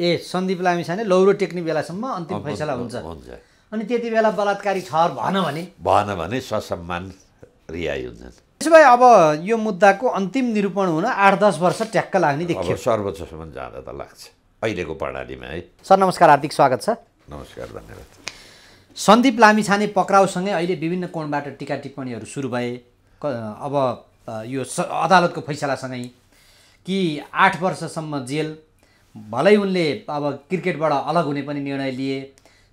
ए सन्दीप लामिछाने लौरो टेक्ने बेलासम्म अन्तिम फैसला हुन्छ हुन्छ अनि त्यति बेला बलात्कारी छर भएन भने भएन भने ससम्मान रिहाई हुन्छ त्यसो भए अब यो मुद्दाको अन्तिम निरूपण हुन आठ दस वर्ष ट्याक्क लाग्ने देखियो सर्वोच्चसम्म जाँदा त लाग्छ अहिलेको प्रणालीमा है सर नमस्कार हार्दिक स्वागत छ नमस्कार धन्यवाद सन्दीप लामिछाने पक्राउसँगै अहिले विभिन्न कोणबाट टिका टिप्पणीहरू सुरु भए अब यो अदालतको फैसलासँगै कि आठ वर्षसम्म जेल भलै उनले अब क्रिकेटबाट अलग हुने पनि निर्णय लिए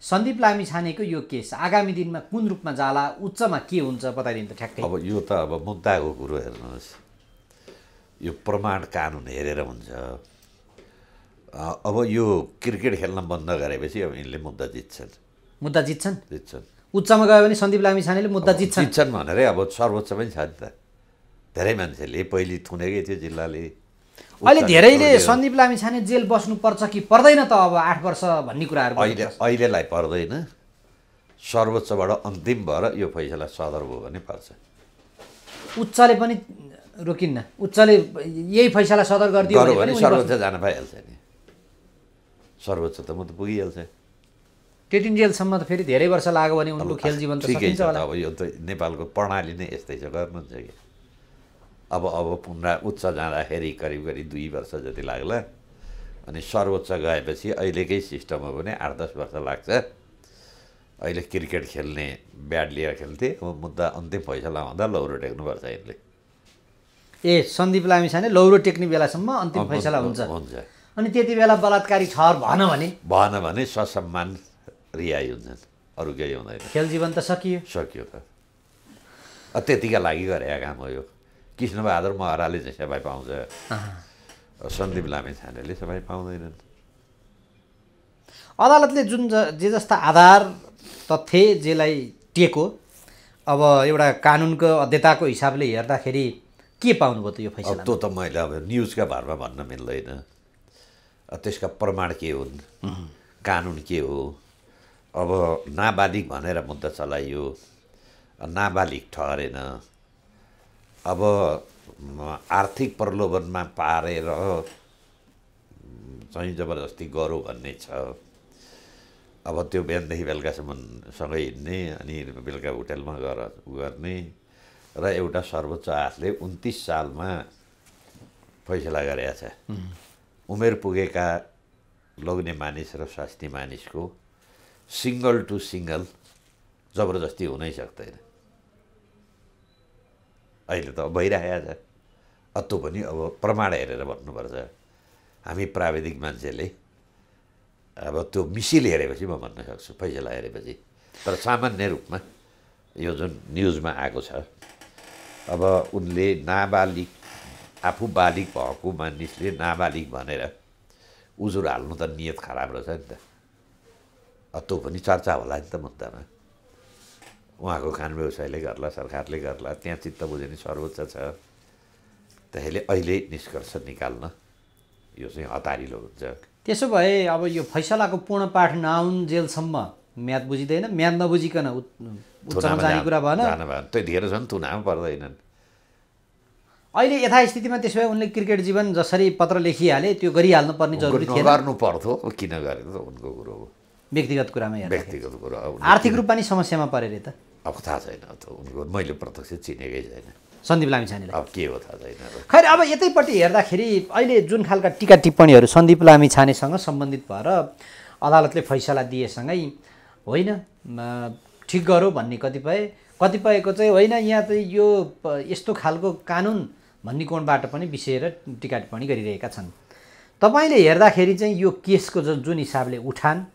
सन्दीप लामी छानेको यो केस आगामी दिनमा कुन रूपमा जाला उच्चमा के हुन्छ बताइदिनु त ठ्याक्कै अब यो त अब मुद्दाको कुरो हेर्नुहोस् यो प्रमाण कानुन हेरेर हुन्छ अब यो क्रिकेट खेल्न बन्द गरेपछि अब यिनले मुद्दा जित्छन् मुद्दा जित्छन् जित्छन् उच्चमा गयो भने सन्दीप लामी छानेले मुद्दा जित्छन् जित्छन् भनेरै अब सर्वोच्च पनि छ नि त धेरै मान्छेले पहिले थुनेकै थियो जिल्लाले अहिले धेरैले सन्दीप लामिछाने जेल बस्नुपर्छ कि पर्दैन त अब आठ वर्ष भन्ने कुराहरू अहिले अहिलेलाई पर्दैन सर्वोच्चबाट अन्तिम भएर यो फैसला सदर भयो भने पर्छ उच्चले पनि रोकिन्न उच्चले यही फैसला सदर गरिदियो भने सर्वोच्च जान पाइहाल्छ नि सर्वोच्च त म त पुगिहाल्छ जेलसम्म त फेरि धेरै वर्ष लाग्यो भने उनको खेल जीवन त सकिन्छ होला अब यो त नेपालको प्रणाली नै यस्तै छ गर्नुहुन्छ कि अब अब पुनः उच्च जाँदाखेरि करिब करिब दुई वर्ष जति लाग्ला अनि सर्वोच्च गएपछि अहिलेकै सिस्टममा पनि आठ दस वर्ष लाग्छ अहिले क्रिकेट खेल्ने ब्याट लिएर खेल्थे अब मुद्दा अन्तिम फैसला हुँदा लौरो टेक्नुपर्छ यसले ए सन्दीप लामिछाने लौरो टेक्ने बेलासम्म अन्तिम फैसला हुन्छ हुन्छ अनि त्यति बेला बलात्कारी छर भएन भने भएन भने ससम्मान रिहाई हुन्छन् अरू केही हुँदैन खेल जीवन त सकियो सकियो त त्यतिका लागि गरे काम हो यो कृष्णबहादुर महराले चाहिँ सेवाई पाउँछ सन्दीप लामे छानेले सेवाई पाउँदैनन् अदालतले जुन जे जस्ता आधार तथ्य जेलाई टेको अब एउटा कानुनको अध्यताको हिसाबले हेर्दाखेरि के पाउनुभयो त यो फैसला त्यो त मैले अब न्युजका भरमा भन्न मिल्दैन त्यसका प्रमाण के हुन् कानुन के हो अब नाबालिग भनेर मुद्दा चलाइयो नाबालिग ठहरेन अब आर्थिक प्रलोभनमा पारेर चाहिँ जबरजस्ती गरौँ भन्ने छ अब त्यो बिहानदेखि बेलुकासम्म सँगै हिँड्ने अनि बेलुका होटेलमा गएर गर्ने र एउटा सर्वोच्च आशले उन्तिस सालमा फैसला गरेका छ उमेर पुगेका लोग्ने मानिस र स्वास्थ्य मानिसको सिङ्गल टु सिङ्गल जबरजस्ती हुनै सक्दैन अहिले त भइरहेछ अत्तो पनि अब प्रमाण हेरेर भन्नुपर्छ हामी प्राविधिक मान्छेले अब त्यो मिसिल हेरेपछि म भन्न सक्छु फैसला हेरेपछि तर सामान्य रूपमा यो जुन न्युजमा आएको छ अब उनले नाबालिग आफू बालिक भएको मानिसले नाबालिग भनेर उजुर हाल्नु त नियत खराब रहेछ नि त त्यो पनि चर्चा होला नि त मुद्दामा उहाँको खान व्यवसायले गर्ला सरकारले गर्ला त्यहाँ चित्त बुझ्ने सर्वोच्च छ त्यसैले अहिले निष्कर्ष निकाल्न यो चाहिँ हतारिलो हुन्छ त्यसो भए अब यो फैसलाको पूर्ण पाठ नआउन् जेलसम्म म्याद बुझिँदैन म्याद नबुझिकन जाने कुरा भएन त्यो धेरै छन् तुनामा पर्दैनन् अहिले यथास्थितिमा त्यसो भए उनले क्रिकेट जीवन जसरी पत्र लेखिहाले त्यो गरिहाल्नु पर्ने जरुरी थियो गर्नु पर्थ्यो किन गरेको उनको कुरो हो व्यक्तिगत कुरामा व्यक्तिगत कुरो आर्थिक रूपमा नि समस्यामा परेर त अब थाहा छैन त उनको मैले प्रत्यक्ष चिनेकै छैन सन्दीप लामिछानेलाई अब के हो थाहा छैन खैर अब यतैपट्टि हेर्दाखेरि अहिले जुन खालका टिका टिप्पणीहरू सन्दीप लामी छानेसँग सम्बन्धित भएर अदालतले फैसला दिएसँगै होइन ठिक गरौ भन्ने कतिपय कतिपयको चाहिँ होइन यहाँ चाहिँ यो यस्तो खालको कानुन भन्ने कोणबाट पनि विषेर टिका टिप्पणी गरिरहेका छन् तपाईँले हेर्दाखेरि चाहिँ यो केसको जुन हिसाबले उठान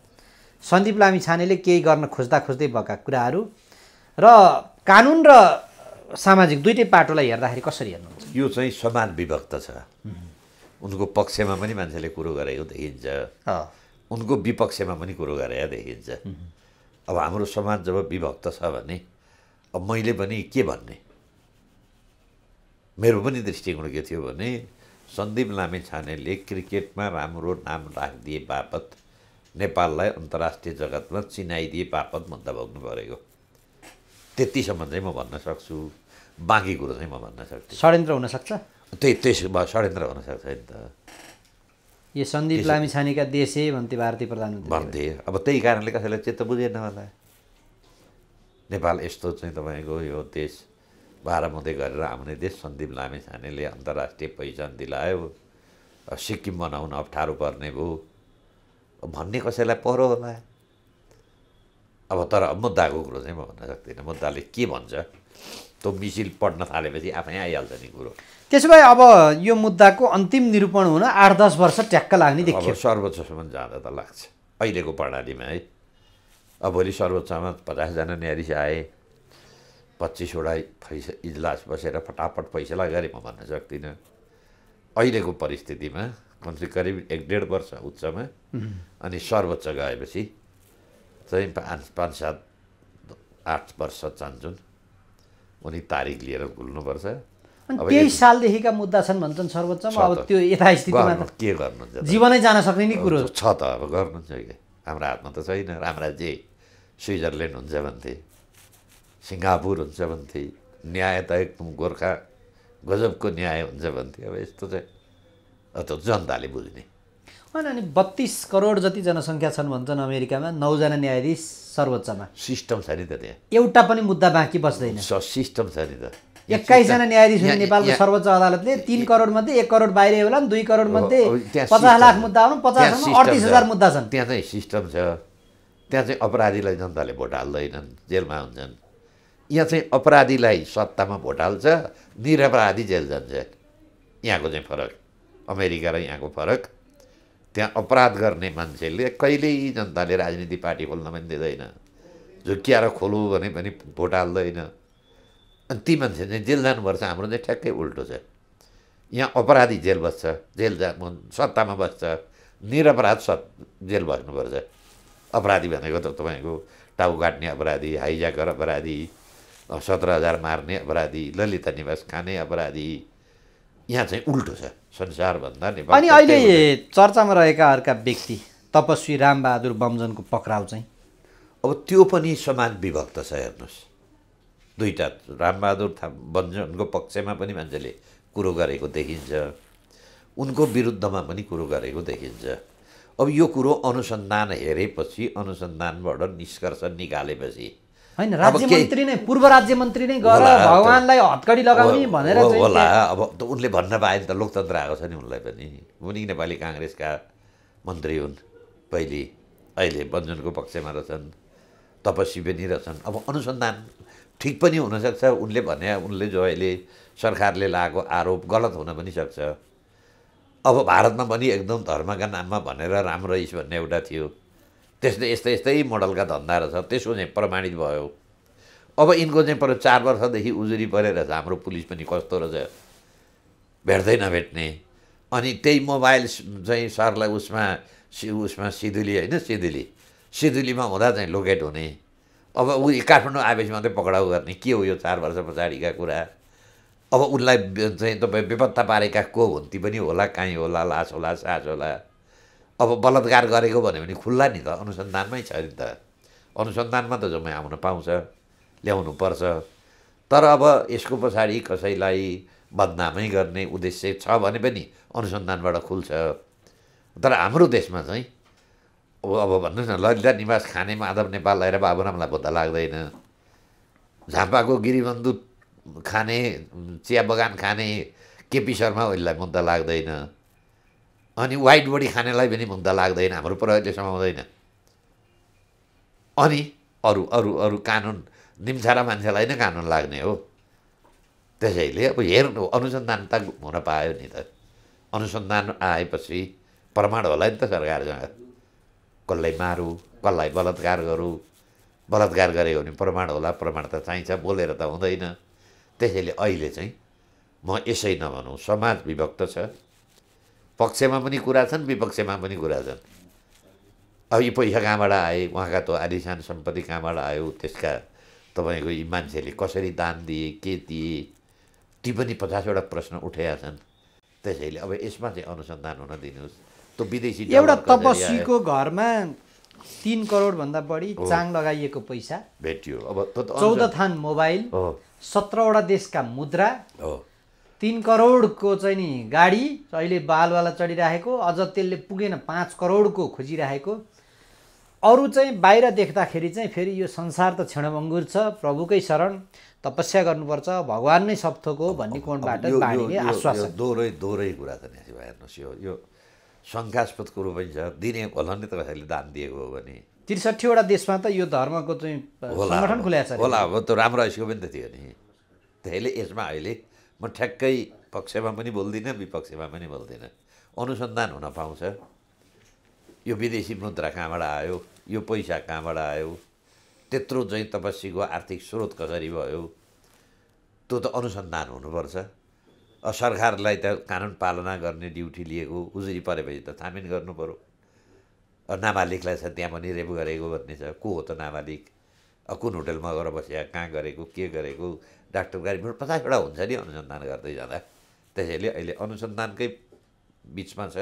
सन्दीप लामी छानेले केही गर्न खोज्दा खोज्दै भएका कुराहरू र कानुन र सामाजिक दुइटै पाटोलाई हेर्दाखेरि कसरी हेर्नुहुन्छ यो चाहिँ समान विभक्त छ उनको पक्षमा पनि मान्छेले कुरो गरेको देखिन्छ उनको विपक्षमा पनि कुरो गरेको देखिन्छ अब हाम्रो समाज जब विभक्त छ भने अब मैले पनि के भन्ने मेरो पनि दृष्टिकोण के थियो भने सन्दीप लामे छानेले क्रिकेटमा राम्रो नाम राखिदिए बापत नेपाललाई अन्तर्राष्ट्रिय जगतमा चिनाइदिए बापत मुद्दा भोग्नु परेको त्यतिसम्म चाहिँ म भन्न सक्छु बाँकी कुरो चाहिँ म भन्न सक्छु षड्यन्त्र हुनसक्छ त्यही त्यस षड्यन्त्र हुनसक्छ नि त यो सन्दीप लामिछानेका देशे भन्थे भारतीय प्रधानमन्त्री भन्थे अब त्यही कारणले कसैलाई चेत बुझेन होला नेपाल यस्तो चाहिँ तपाईँको यो देश बाह्र मध्ये गरेर आउने देश सन्दीप लामिछानेले अन्तर्राष्ट्रिय पहिचान दिलायो सिक्किम बनाउन अप्ठ्यारो पर्ने भयो भन्ने कसैलाई परो होला अब तर मुद्दाको कुरो चाहिँ म भन्न सक्दिनँ मुद्दाले के भन्छ त्यो मिसिल पढ्न थालेपछि आफै आइहाल्छ नि कुरो त्यसो भए अब यो मुद्दाको अन्तिम निरूपण हुन आठ दस वर्ष ट्याक्क लाग्ने देखियो सर्वोच्चसम्म जाँदा त लाग्छ अहिलेको प्रणालीमा है अब भोलि सर्वोच्चमा पचासजना न्यायाधीश आए पच्चिसवटा फैस इजलास बसेर फटाफट फैसला गरेँ म भन्न सक्दिनँ अहिलेको परिस्थितिमा कमसे करिब एक डेढ वर्ष उच्चमा अनि सर्वोच्च गएपछि चाहिँ पाँच पाँच सात आठ वर्ष चाहन्छन् उनी तारिक लिएर घुल्नुपर्छ त्यही सालदेखिका मुद्दा छन् भन्छन् सर्वोच्चमा अब त्यो यथास्थितिमा के गर्नु जीवनै जान सक्ने नि कुरो छ त अब गर्नुहुन्छ कि हाम्रो हातमा त छैन राम्रा जे स्विजरल्यान्ड हुन्छ भन्थे सिङ्गापुर हुन्छ भन्थे न्याय त एकदम गोर्खा गजबको न्याय हुन्छ भन्थे अब यस्तो चाहिँ त जनताले बुझ्ने होइन अनि बत्तिस करोड जति जनसङ्ख्या छन् भन्छन् अमेरिकामा नौजना न्यायाधीश सर्वोच्चमा सिस्टम छ नि त त्यहाँ एउटा पनि मुद्दा बाँकी बस्दैन सिस्टम छ नि त एक्काइसजना न्यायाधीश हुने नेपालको सर्वोच्च अदालतले तिन करोड मध्ये एक करोड बाहिर होला नि दुई करोड मध्ये पचास लाख मुद्दा होला पचास अडतिस हजार मुद्दा छन् त्यहाँ चाहिँ सिस्टम छ त्यहाँ चाहिँ अपराधीलाई जनताले भोट हाल्दैनन् जेलमा हुन्छन् यहाँ चाहिँ अपराधीलाई सत्तामा भोट हाल्छ निरपराधी जेल जान्छ यहाँको चाहिँ फरक अमेरिका र यहाँको फरक त्यहाँ अपराध गर्ने मान्छेले कहिल्यै जनताले राजनीति पार्टी खोल्न पनि दिँदैन झुक्किएर खोलु भने पनि भोट हाल्दैन अनि ती मान्छे चाहिँ जेल जानुपर्छ हाम्रो चाहिँ ठ्याक्कै उल्टो छ यहाँ अपराधी जेल बस्छ जेल जा सत्तामा बस्छ निरपराध सत् जेल बस्नुपर्छ अपराधी भनेको त तपाईँको टाउ काट्ने अपराधी हाइज्याकर अपराधी सत्र हजार मार्ने अपराधी ललिता निवास खाने अपराधी यहाँ चाहिँ उल्टो छ संसारभन्दा नेपाल अनि अहिले चर्चामा रहेका अर्का व्यक्ति तपस्वी रामबहादुर बमजनको पक्राउ चाहिँ अब त्यो पनि समान विभक्त छ हेर्नुहोस् दुईवटा रामबहादुर था बमजनको पक्षमा पनि मान्छेले कुरो गरेको देखिन्छ उनको विरुद्धमा पनि कुरो गरेको देखिन्छ अब यो कुरो अनुसन्धान हेरेपछि अनुसन्धानबाट निष्कर्ष निकालेपछि होइन राज्य मन्त्री नै पूर्व राज्य मन्त्री नै गएर भगवान्लाई हत्कडी लगाउने भनेर होला अब उनले भन्न पाए त लोकतन्त्र आएको छ नि उनलाई पनि उनी नेपाली काङ्ग्रेसका मन्त्री हुन् पहिले अहिले बन्जनको पक्षमा रहेछन् तपस्वी पनि रहेछन् अब अनुसन्धान ठिक पनि हुनसक्छ उनले भने उनले जो अहिले सरकारले लगाएको आरोप गलत हुन पनि सक्छ अब भारतमा पनि एकदम धर्मका नाममा भनेर राम्रो इस भन्ने एउटा थियो त्यस्तै यस्तै यस्तै मोडलका धन्दा रहेछ त्यसो चाहिँ प्रमाणित भयो अब यिनको चाहिँ पर चार वर्षदेखि उजुरी परेर हाम्रो पुलिस पनि कस्तो रहेछ भेट्दै नभेट्ने अनि त्यही मोबाइल चाहिँ सरलाई उसमा सि उसमा सिधुली होइन सिधुली सिधुलीमा हुँदा चाहिँ लोकेट हुने अब ऊ काठमाडौँ आएपछि मात्रै पक्राउ गर्ने के हो यो चार वर्ष पछाडिका कुरा अब उसलाई चाहिँ तपाईँ बेपत्ता पारेका को हुन् हुन्ती पनि होला कहीँ होला लास होला सास होला अब बलात्कार गरेको भन्यो भने खुल्ला नि त अनुसन्धानमै छ नि त अनुसन्धानमा त जम्मै आउन पाउँछ ल्याउनु पर्छ तर अब यसको पछाडि कसैलाई बदनामै गर्ने उद्देश्य छ भने पनि अनुसन्धानबाट खुल्छ तर हाम्रो देशमा चाहिँ अब अब भन्नुहोस् न ललिता निवास खाने माधव नेपाल आएर बाबुरामलाई भोद्दा लाग्दैन झापाको गिरिबन्धु खाने चिया बगान खाने केपी शर्मा ओलीलाई मुद्दा लाग्दैन अनि वाइट बडी खानेलाई पनि मुद्दा लाग्दैन हाम्रो प्रहरीले समाउँदैन अनि अरू अरू अरू कानुन निम्छारा मान्छेलाई नै कानुन लाग्ने हो त्यसैले अब हेर्नु अनुसन्धान त हुन पायो नि त अनुसन्धान आएपछि प्रमाण होला नि त सरकारसँग कसलाई मारु कसलाई बलात्कार गरौँ बलात्कार गऱ्यो भने प्रमाण होला प्रमाण त चाहिन्छ बोलेर त हुँदैन त्यसैले अहिले चाहिँ म यसै नभनौँ समाज विभक्त छ पक्षमा पनि कुरा छन् विपक्षमा पनि कुरा छन् अब यी पैसा कहाँबाट आए उहाँका त आदिसान सम्पत्ति कहाँबाट आयो त्यसका तपाईँको यी मान्छेले कसरी दान दिए के दिए ती पनि पचासवटा प्रश्न उठेका छन् त्यसैले अब यसमा चाहिँ अनुसन्धान हुन दिनुहोस् त्यो विदेशी एउटा तपस्वीको घरमा तिन करोडभन्दा बढी चाङ लगाइएको पैसा भेटियो अब चौध थान मोबाइल सत्रवटा देशका मुद्रा हो तिन करोडको चाहिँ नि गाडी अहिले बालवाला चढिराखेको अझ त्यसले पुगेन पाँच करोडको खोजिराखेको अरू चाहिँ बाहिर देख्दाखेरि चाहिँ फेरि यो संसार त क्षणभङ्गुर छ प्रभुकै शरण तपस्या गर्नुपर्छ भगवान् नै सप्थोको हो भन्ने कोणबाट आश्वासन दोहोरै दोहोरै कुरा त नि हेर्नुहोस् यो यो शङ्कास्पद कुरो पनि छ दिने होला नि तपाईँहरूले दान दिएको हो भने त्रिसठीवटा देशमा त यो धर्मको चाहिँ संगठन होला अब त राम्रो यसको पनि त थियो नि त्यसैले यसमा अहिले म ठ्याक्कै पक्षमा पनि बोल्दिनँ विपक्षमा पनि बोल्दिनँ अनुसन्धान हुन पाउँछ यो विदेशी मुद्रा कहाँबाट आयो यो पैसा कहाँबाट आयो त्यत्रो चाहिँ तपसीको आर्थिक स्रोत कसरी भयो त्यो त अनुसन्धान हुनुपर्छ सरकारलाई त कानुन पालना गर्ने ड्युटी लिएको उजुरी परेपछि त थामिन गर्नु पऱ्यो नाबालिगलाई छ त्यहाँ पनि रेप गरेको भन्ने छ को हो त नाबालिग कुन होटेलमा गएर बसेका कहाँ गरेको के गरेको डाक्टर गाडीमा पचासवटा हुन्छ नि अनुसन्धान गर्दै जाँदा त्यसैले अहिले अनुसन्धानकै बिचमा छ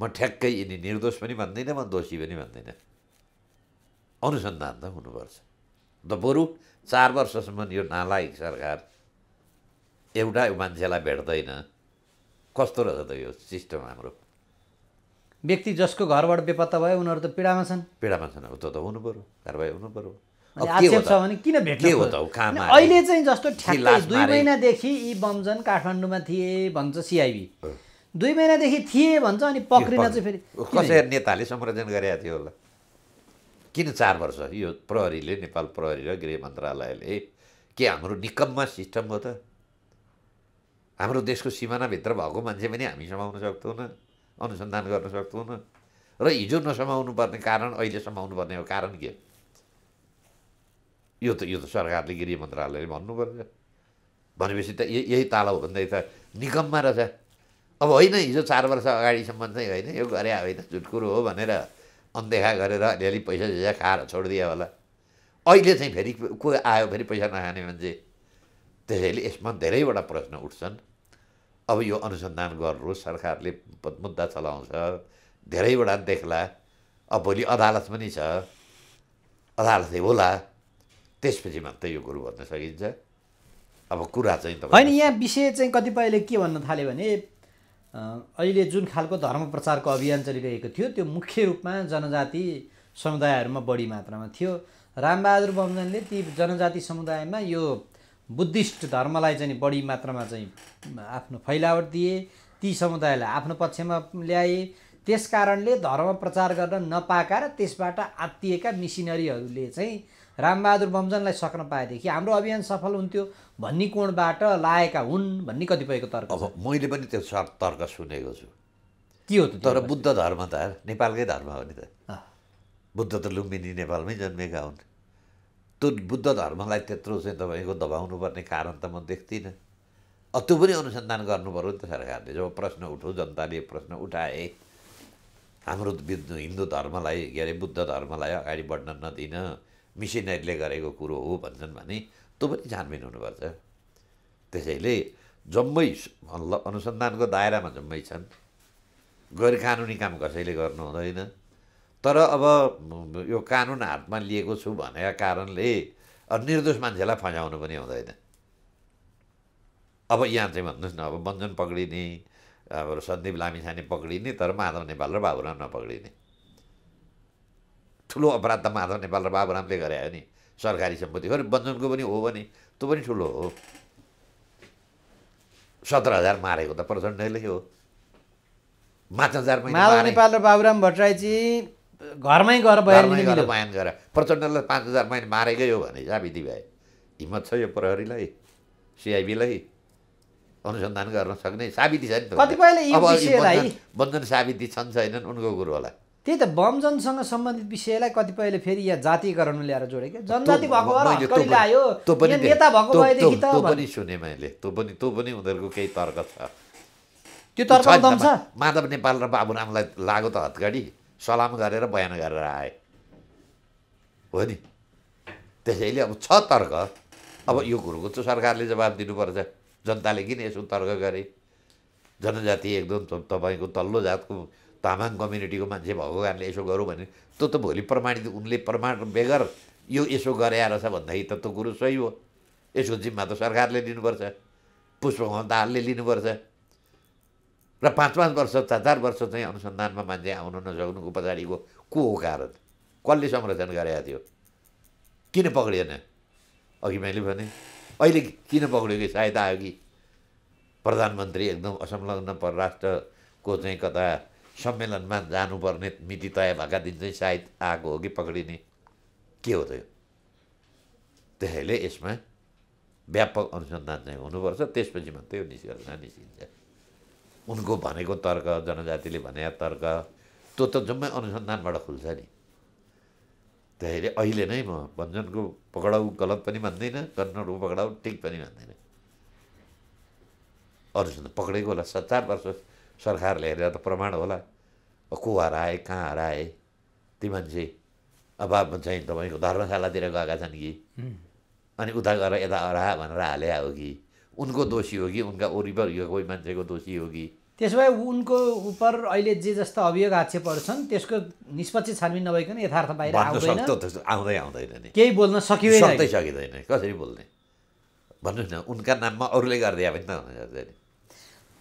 म ठ्याक्कै यिनी निर्दोष पनि भन्दिनँ म दोषी पनि भन्दिनँ अनुसन्धान त हुनुपर्छ त बरु चार वर्षसम्म यो नालायक सरकार एउटा मान्छेलाई भेट्दैन कस्तो रहेछ त यो सिस्टम हाम्रो व्यक्ति जसको घरबाट बेपत्ता भयो उनीहरू त पीडामा छन् पीडामा छन् त हुनु पऱ्यो कारवाही हुनु पऱ्यो भने किन अहिले चाहिँ जस्तो ठ्याक्कै दुई महिनादेखि यी बमजन काठमाडौँमा थिए भन्छ सिआइबी दुई महिनादेखि थिए भन्छ अनि पक्रिन चाहिँ फेरि कसरी नेताले संरक्षण गरेका थियो होला किन चार वर्ष यो प्रहरीले नेपाल प्रहरी र गृह मन्त्रालयले के हाम्रो निकममा सिस्टम हो त हाम्रो देशको सिमानाभित्र भएको मान्छे पनि हामी समाउन सक्दैनौँ अनुसन्धान गर्न सक्दैनौँ र हिजो नसमाउनु पर्ने कारण अहिले समाउनु पर्ने हो कारण के हो यो त यो त सरकारले गृह मन्त्रालयले भन्नुपर्छ पर्छ भनेपछि त यही ताल हो भन्दै त निगममा रहेछ अब होइन हिजो चार वर्ष अगाडिसम्म चाहिँ होइन यो गरे होइन झुट कुरो हो भनेर अनदेखा गरेर अलिअलि पैसा सैसा खाएर छोडिदियो होला अहिले चाहिँ फेरि को आयो फेरि पैसा नखाने मान्छे त्यसैले यसमा धेरैवटा प्रश्न उठ्छन् अब यो अनुसन्धान गर्नु सरकारले मुद्दा चलाउँछ धेरैवटा देख्ला अब भोलि अदालत पनि छ अदालतै होला त्यसपछि मात्रै यो कुरो भन्न सकिन्छ अब कुरा चाहिँ होइन यहाँ विषय चाहिँ कतिपयले के भन्न थाल्यो भने अहिले जुन खालको धर्म प्रचारको अभियान चलिरहेको थियो त्यो मुख्य रूपमा जनजाति समुदायहरूमा बढी मात्रामा थियो रामबहादुर बमजनले ती जनजाति समुदायमा यो बुद्धिस्ट धर्मलाई चाहिँ बढी मात्रामा चाहिँ आफ्नो फैलावट दिए ती समुदायलाई आफ्नो पक्षमा ल्याए त्यस कारणले धर्म प्रचार गर्न नपाएका र त्यसबाट आत्तिएका मिसिनरीहरूले चाहिँ रामबहादुर बमजनलाई सक्न पाएदेखि हाम्रो अभियान सफल हुन्थ्यो भन्ने कोणबाट लाएका हुन् भन्ने कतिपयको तर्क अब मैले पनि त्यो तर्क सुनेको छु के हो त तर बुद्ध धर्म त नेपालकै धर्म हो नि त बुद्ध त लुम्बिनी नेपालमै जन्मेका हुन् त्यो बुद्ध धर्मलाई त्यत्रो चाहिँ तपाईँको दबाउनु पर्ने कारण त म देख्दिनँ अब त्यो पनि अनुसन्धान गर्नु गर्नुपऱ्यो नि त सरकारले जब प्रश्न उठो जनताले प्रश्न उठाए हाम्रो हिन्दू धर्मलाई के अरे बुद्ध धर्मलाई अगाडि बढ्न नदिन मिसिनहरूले गरेको कुरो हो भन्छन् भने त्यो पनि छानबिन हुनुपर्छ त्यसैले जम्मै अनुसन्धानको दायरामा जम्मै छन् गैर कानुनी काम कसैले गर्नु हुँदैन तर अब यो कानुन हातमा लिएको छु भनेका कारणले निर्दोष मान्छेलाई फजाउनु पनि हुँदैन अब यहाँ चाहिँ भन्नुहोस् न अब बन्जन पक्रिने अब सन्दीप लामिछाने पक्रिने तर माधव नेपाल र बाबुराम नपक्रिने ठुलो अपराध त माधव नेपाल र बाबुरामले गरे हो नि सरकारी सम्पत्ति हो बन्धनको पनि हो भने त्यो पनि ठुलो हो सत्र हजार मारेको त प्रचण्डले हो पाँच हजार माधव नेपाल र बाबुराम भट्टराईजी घरमै गएर गएर बयान गरेर प्रचण्डलाई पाँच हजार महिना मारेकै हो भने साबिती भए हिम्मत छ यो प्रहरीलाई सिआइबीलाई अनुसन्धान गर्न सक्ने साबिती छ नि त बन्धन साबिती छन् छैनन् उनको कुरो होला त्यही त बमजनसँग सम्बन्धित विषयलाई कतिपयले फेरि यहाँ जातीयकरण ल्याएर जोडे क्या जनजाति भएको पनि सुने मैले तँ पनि तँ पनि उनीहरूको केही तर्क छ त्यो तर्क छ माधव नेपाल र बाबुरामलाई लाग्यो त हतगाडी सलाम गरेर बयान गरेर आए हो नि त्यसैले अब छ तर्क अब यो कुरोको त सरकारले जवाब दिनुपर्छ जनताले किन यसो तर्क गरे जनजाति एकदम तपाईँको तल्लो जातको तामाङ कम्युनिटीको मान्छे भएको कारणले यसो गरौँ भने त्यो त भोलि प्रमाणित उनले प्रमाण बेगर यो यसो गरे रहेछ भन्दाखेरि त त्यो कुरो सही हो यसको जिम्मा त सरकारले लिनुपर्छ पुष्पकमल दाहालले लिनुपर्छ र पाँच पाँच वर्ष चार चार वर्ष चाहिँ अनुसन्धानमा मान्छे आउन नसक्नुको पछाडिको को हो कारण कसले संरक्षण गरेको थियो किन पक्रिएन अघि मैले भने अहिले किन पक्रियो कि सायद आयो कि प्रधानमन्त्री एकदम असंलग्न परराष्ट्रको चाहिँ कता सम्मेलनमा जानुपर्ने मिति तय भएका दिन चाहिँ सायद आएको हो कि पक्रिने के हो त यो त्यसैले यसमा व्यापक अनुसन्धान चाहिँ हुनुपर्छ त्यसपछि मात्रै यो निष्कर्ष निस्किन्छ उनको भनेको तर्क जनजातिले भने तर्क त्यो त जम्मै अनुसन्धानबाट खुल्छ नि त्यसैले अहिले नै म भन्जनको पक्राउ गलत पनि भन्दिनँ कन्नडको पक्राउ ठिक पनि मान्दिनँ अनुसन्धान पक्रेको होला सात चार वर्ष सरकारले हेरेर त प्रमाण होला को हराए कहाँ हराए ती मान्छे अब चाहिँ तपाईँको धर्मशालातिर गएका छन् कि अनि उता गएर यता हरा भनेर हाले हो कि उनको दोषी हो कि उनका वरिपरि कोही मान्छेको दोषी हो कि त्यसो भए उनको उप अहिले जे जस्तो अभियोग आक्षेपहरू छन् त्यसको निष्पक्ष छानबिन नभइकन यथार्थ बाहिर आउँदै आउँदैन नि केही बोल्न सकिँदैन सकिँदैन कसरी बोल्ने भन्नुहोस् न उनका नाममा अरूले गरिदिए पनि त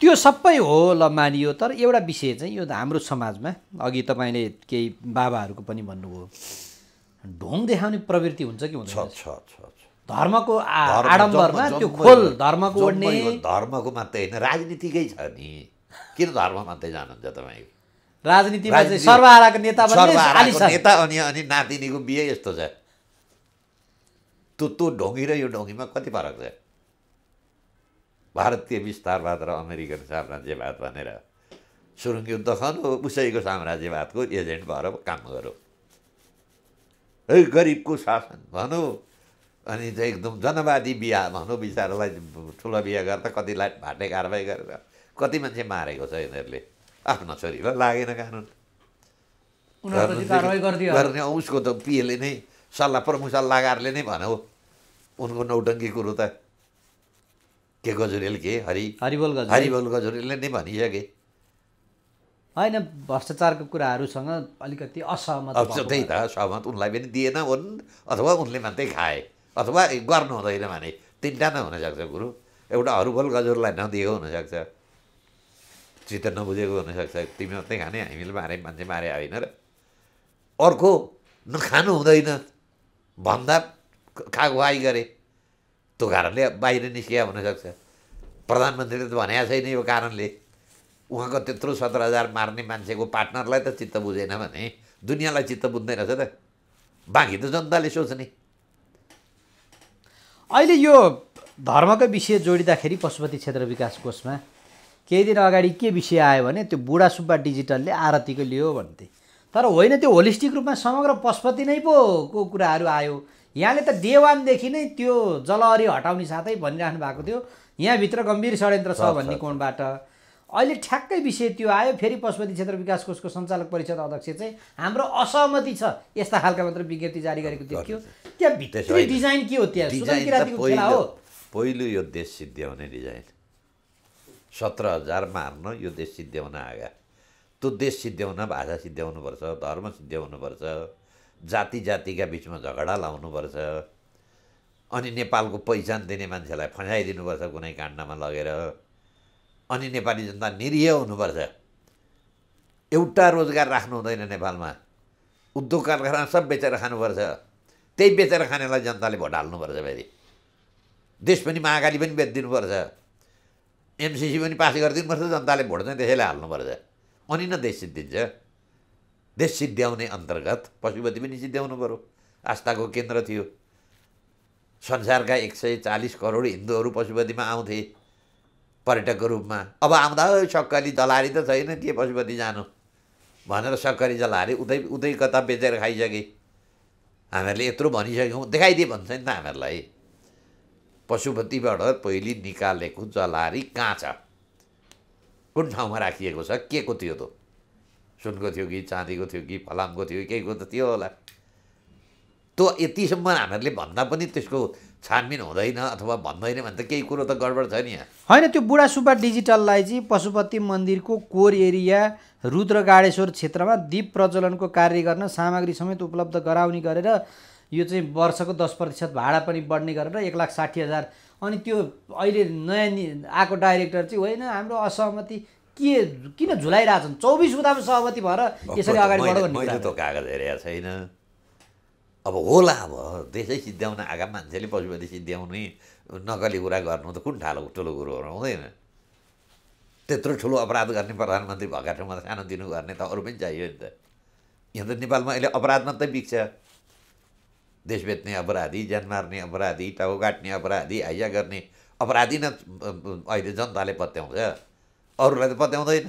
त्यो सबै हो ल मानियो तर एउटा विषय चाहिँ यो हाम्रो समाजमा अघि तपाईँले केही बाबाहरूको पनि भन्नुभयो ढोङ देखाउने प्रवृत्ति हुन्छ कि हुन्छ धर्मको आडम्बरमा त्यो खोल धर्मको ओढ्ने धर्मको मात्रै होइन राजनीतिकै छ नि किन धर्म मात्रै जानुहुन्छ तपाईँ राजनीतिमा चाहिँ सर्वहाराको नेता नेता अनि अनि नातिनीको बिहे यस्तो छ तँ त्यो ढोङ्गी र यो ढोङ्गीमा कति फरक छ भारतीय विस्तारवाद र अमेरिकन साम्राज्यवाद भनेर सुरुङ युद्ध खनो उसैको साम्राज्यवादको एजेन्ट भएर काम गरौँ है गरिबको शासन भनौँ अनि चाहिँ एकदम जनवादी बिहा भनौँ विचारलाई ठुलो बिहा गर्दा कतिलाई भाटे कारवाही गरेर कति मान्छे मारेको छ यिनीहरूले आफ्नो छोरीलाई लागेन कानुन गर्ने उसको त पिएले नै सल्लाह प्रमुख सल्लाहकारले नै भनौँ उनको नौटङ्की कुरो त के गजुरेल के हरि हरिबोल गजुर हरिबोल गजुरेलले नै भनिसके होइन भ्रष्टाचारको कुराहरूसँग अलिकति असहमत त्यही त सहमत उनलाई पनि दिएन हुन् अथवा उनले मात्रै खाए अथवा गर्नु हुँदैन भने तिनवटा नै हुनसक्छ गुरु एउटा हरुबल गजुरलाई नदिएको हुनसक्छ चित्त नबुझेको हुनसक्छ तिमी मात्रै खाने हामीले मारे मान्छे मारे होइन र अर्को नखानु हुँदैन भन्दा खागुवाई गरे त्यो कारणले बाहिर निस्किया हुनसक्छ प्रधानमन्त्रीले त भनेको छैन यो कारणले उहाँको त्यत्रो सत्र हजार मार्ने मान्छेको पार्टनरलाई त चित्त बुझेन भने दुनियाँलाई चित्त बुझ्दैन रहेछ त बाँकी त जनताले सोच्ने अहिले यो धर्मको विषय जोडिँदाखेरि पशुपति क्षेत्र विकास कोषमा केही दिन अगाडि के विषय आयो भने त्यो बुढा सुब्बा डिजिटलले आरतीको लियो भन्थे तर होइन त्यो होलिस्टिक रूपमा समग्र पशुपति नै पो को कुराहरू आयो यहाँले त डे वानदेखि नै त्यो जलहरी हटाउने साथै भनिराख्नु भएको थियो यहाँभित्र गम्भीर षड्यन्त्र छ भन्ने कोणबाट अहिले ठ्याक्कै विषय त्यो आयो फेरि पशुपति क्षेत्र विकास कोषको सञ्चालक परिषद अध्यक्ष चाहिँ हाम्रो असहमति छ यस्ता खालका मात्र विज्ञप्ति जारी गरेको देखियो त्यहाँ भित्र डिजाइन के हो त्यहाँ हो पहिलो यो देश सिद्ध्याउने डिजाइन सत्र हजार मार्न यो देश सिद्ध्याउन आगा त्यो देश सिद्ध्याउन भाषा सिद्ध्याउनुपर्छ धर्म सिद्ध्याउनुपर्छ जाति जातिका बिचमा झगडा लाउनुपर्छ अनि नेपालको पहिचान दिने मान्छेलाई फँसाइदिनुपर्छ कुनै काण्डमा लगेर अनि नेपाली जनता निरीह हुनुपर्छ एउटा रोजगार राख्नु हुँदैन नेपालमा उद्योग कारखाना सब बेचेर खानुपर्छ त्यही बेचेर खानेलाई जनताले भोट हाल्नुपर्छ फेरि देश पनि महाकाली पनि बेचिदिनुपर्छ एमसिसी पनि पास गरिदिनुपर्छ जनताले भोट चाहिँ त्यसैले हाल्नुपर्छ अनि न देश सिद्धिन्छ देश सिद्ध्याउने अन्तर्गत पशुपति पनि सिद्ध्याउनु पऱ्यो आस्थाको केन्द्र थियो संसारका एक सय चालिस करोड हिन्दूहरू पशुपतिमा आउँथे पर्यटकको रूपमा अब आउँदा सक्करी जलारी त छैन के पशुपति जानु भनेर सक्करी जलारी उतै उतै कता बेचेर खाइसके हामीहरूले यत्रो भनिसक्यौँ देखाइदिए भन्छ नि त हामीहरूलाई पशुपतिबाट पहिले निकालेको जलारी कहाँ छ कुन ठाउँमा राखिएको छ के को थियो त सुनको थियो कि चाँदीको थियो कि फलामको थियो केहीको त थियो होला त्यो यतिसम्म हामीहरूले भन्दा पनि त्यसको छानबिन हुँदैन अथवा भन्दैन भने त केही कुरो त गडबड छ नि यहाँ होइन त्यो बुढा सुब्बा डिजिटललाई चाहिँ पशुपति मन्दिरको कोर एरिया रुद्रगाडेश्वर क्षेत्रमा दीप प्रज्वलनको कार्य गर्न सामग्री समेत उपलब्ध गराउने गरेर यो चाहिँ वर्षको दस प्रतिशत भाडा पनि बढ्ने गरेर एक लाख साठी हजार अनि त्यो अहिले नयाँ आएको डाइरेक्टर चाहिँ होइन हाम्रो असहमति के किन झुलाइरहेछन् चौबिस बुदामा सहमति भएर यसरी अगाडि बढाउने मैले त कागज हेरेको छैन अब होला अब देशै सिद्ध्याउन आएका मान्छेले पशुपति सिद्ध्याउने नकली कुरा गर्नु त कुन ठालो ठुलो कुरोहरू हुँदैन त्यत्रो ठुलो अपराध गर्ने प्रधानमन्त्री भएका ठाउँमा त सानो दिनु गर्ने त अरू पनि चाहियो नि त यहाँ त नेपालमा अहिले अपराध मात्रै बिग्छ देश बेच्ने अपराधी ज्यान मार्ने अपराधी टाउ काट्ने अपराधी हाइजा गर्ने अपराधी न अहिले जनताले पत्याउँछ अरूलाई त पत्याउँदैन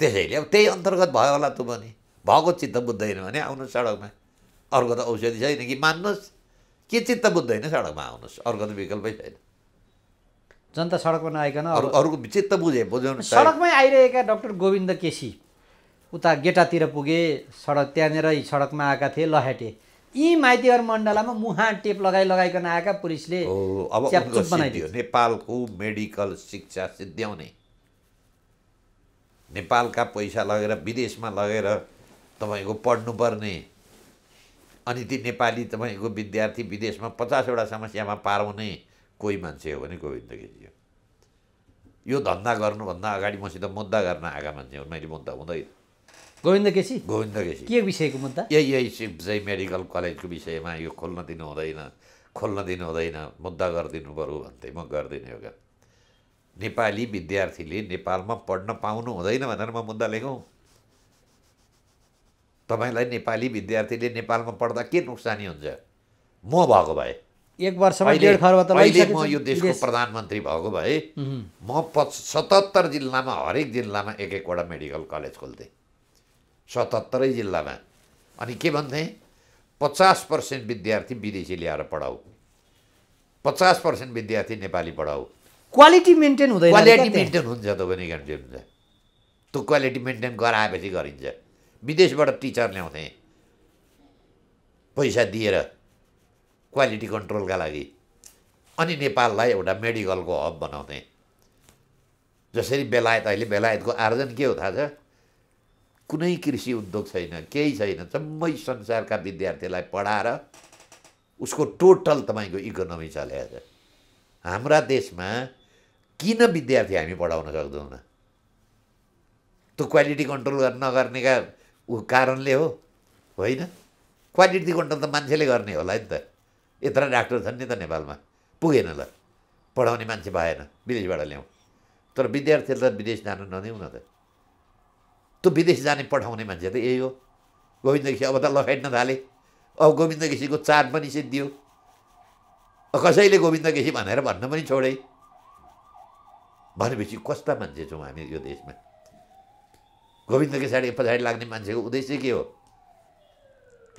त्यसैले अब त्यही अन्तर्गत भयो होला त पनि भएको चित्त बुझ्दैन भने आउनु सडकमा अर्को त औषधि छैन कि मान्नुहोस् के चित्त बुझ्दैन सडकमा आउनुहोस् अर्को त विकल्पै छैन जनता सडकमा नआइकन अरू अरूको चित्त बुझे बुझाउनु सडकमै आइरहेका डक्टर गोविन्द केसी उता गेटातिर पुगे सडक त्यहाँनिर सडकमा आएका थिए लहेटे यी माइतीहरू मण्डलामा मुहा टेप लगाइ लगाइकन आएका पुलिसले अब नेपालको मेडिकल शिक्षा सिद्ध्याउने नेपालका पैसा लगेर विदेशमा लगेर तपाईँको पढ्नुपर्ने अनि ती नेपाली तपाईँको विद्यार्थी विदेशमा पचासवटा समस्यामा पाराउने कोही मान्छे हो भने गोविन्द केजी यो धन्दा गर्नुभन्दा अगाडि मसित मुद्दा गर्न आएका मान्छे हो मैले मुद्दा हुँदैन गोविन्द केसी गोविन्द केसी के विषयको मुद्दा यही यही चाहिँ मेडिकल कलेजको विषयमा यो खोल्न दिनु हुँदैन खोल्न दिनु हुँदैन मुद्दा गरिदिनु पऱ्यो भन्थे म गरिदिने हो क्या नेपाली विद्यार्थीले नेपालमा पढ्न पाउनु हुँदैन भनेर म मुद्दा लेखौँ तपाईँलाई नेपाली विद्यार्थीले नेपालमा पढ्दा के नोक्सानी हुन्छ म भएको भए एक वर्ष अहिले म यो देशको प्रधानमन्त्री भएको भए म पच सतहत्तर जिल्लामा हरेक जिल्लामा एक एकवटा मेडिकल कलेज खोल्थेँ सतहत्तरै जिल्लामा अनि के भन्थे पचास पर्सेन्ट विद्यार्थी विदेशी ल्याएर पढाउ पचास पर्सेन्ट विद्यार्थी नेपाली पढाउ क्वालिटी मेन्टेन हुँदैन क्वालिटी मेन्टेन हुन्छ त पनि घन्टे हुन्छ त्यो क्वालिटी मेन्टेन गराएपछि गरिन्छ विदेशबाट टिचर ल्याउँथे पैसा दिएर क्वालिटी कन्ट्रोलका लागि अनि नेपाललाई एउटा मेडिकलको हब बनाउँथे जसरी बेलायत अहिले बेलायतको आर्जन के हो थाहा छ कुनै कृषि उद्योग छैन केही छैन जम्मै संसारका विद्यार्थीलाई पढाएर उसको टोटल तपाईँको इकोनोमी चलेको छ हाम्रा देशमा किन विद्यार्थी हामी पढाउन सक्दैनौँ त्यो क्वालिटी कन्ट्रोल गर्न नगर्नेका कारणले हो होइन क्वालिटी कन्ट्रोल त मान्छेले गर्ने होला नि त यत्र डाक्टर छन् नि त नेपालमा पुगेन ल पढाउने मान्छे भएन विदेशबाट ल्याउँ तर विद्यार्थीले त विदेश जानु नदिउँ न त त्यो विदेश जाने पठाउने मान्छे त यही हो गोविन्द केसी अब त लखेट्न थाले अब गोविन्द केसीको चार पनि सिद्धियो कसैले गोविन्द केसी भनेर भन्न पनि छोडे भनेपछि कस्ता मान्छे छौँ हामी यो देशमा गोविन्द साडी पछाडि लाग्ने मान्छेको उद्देश्य के हो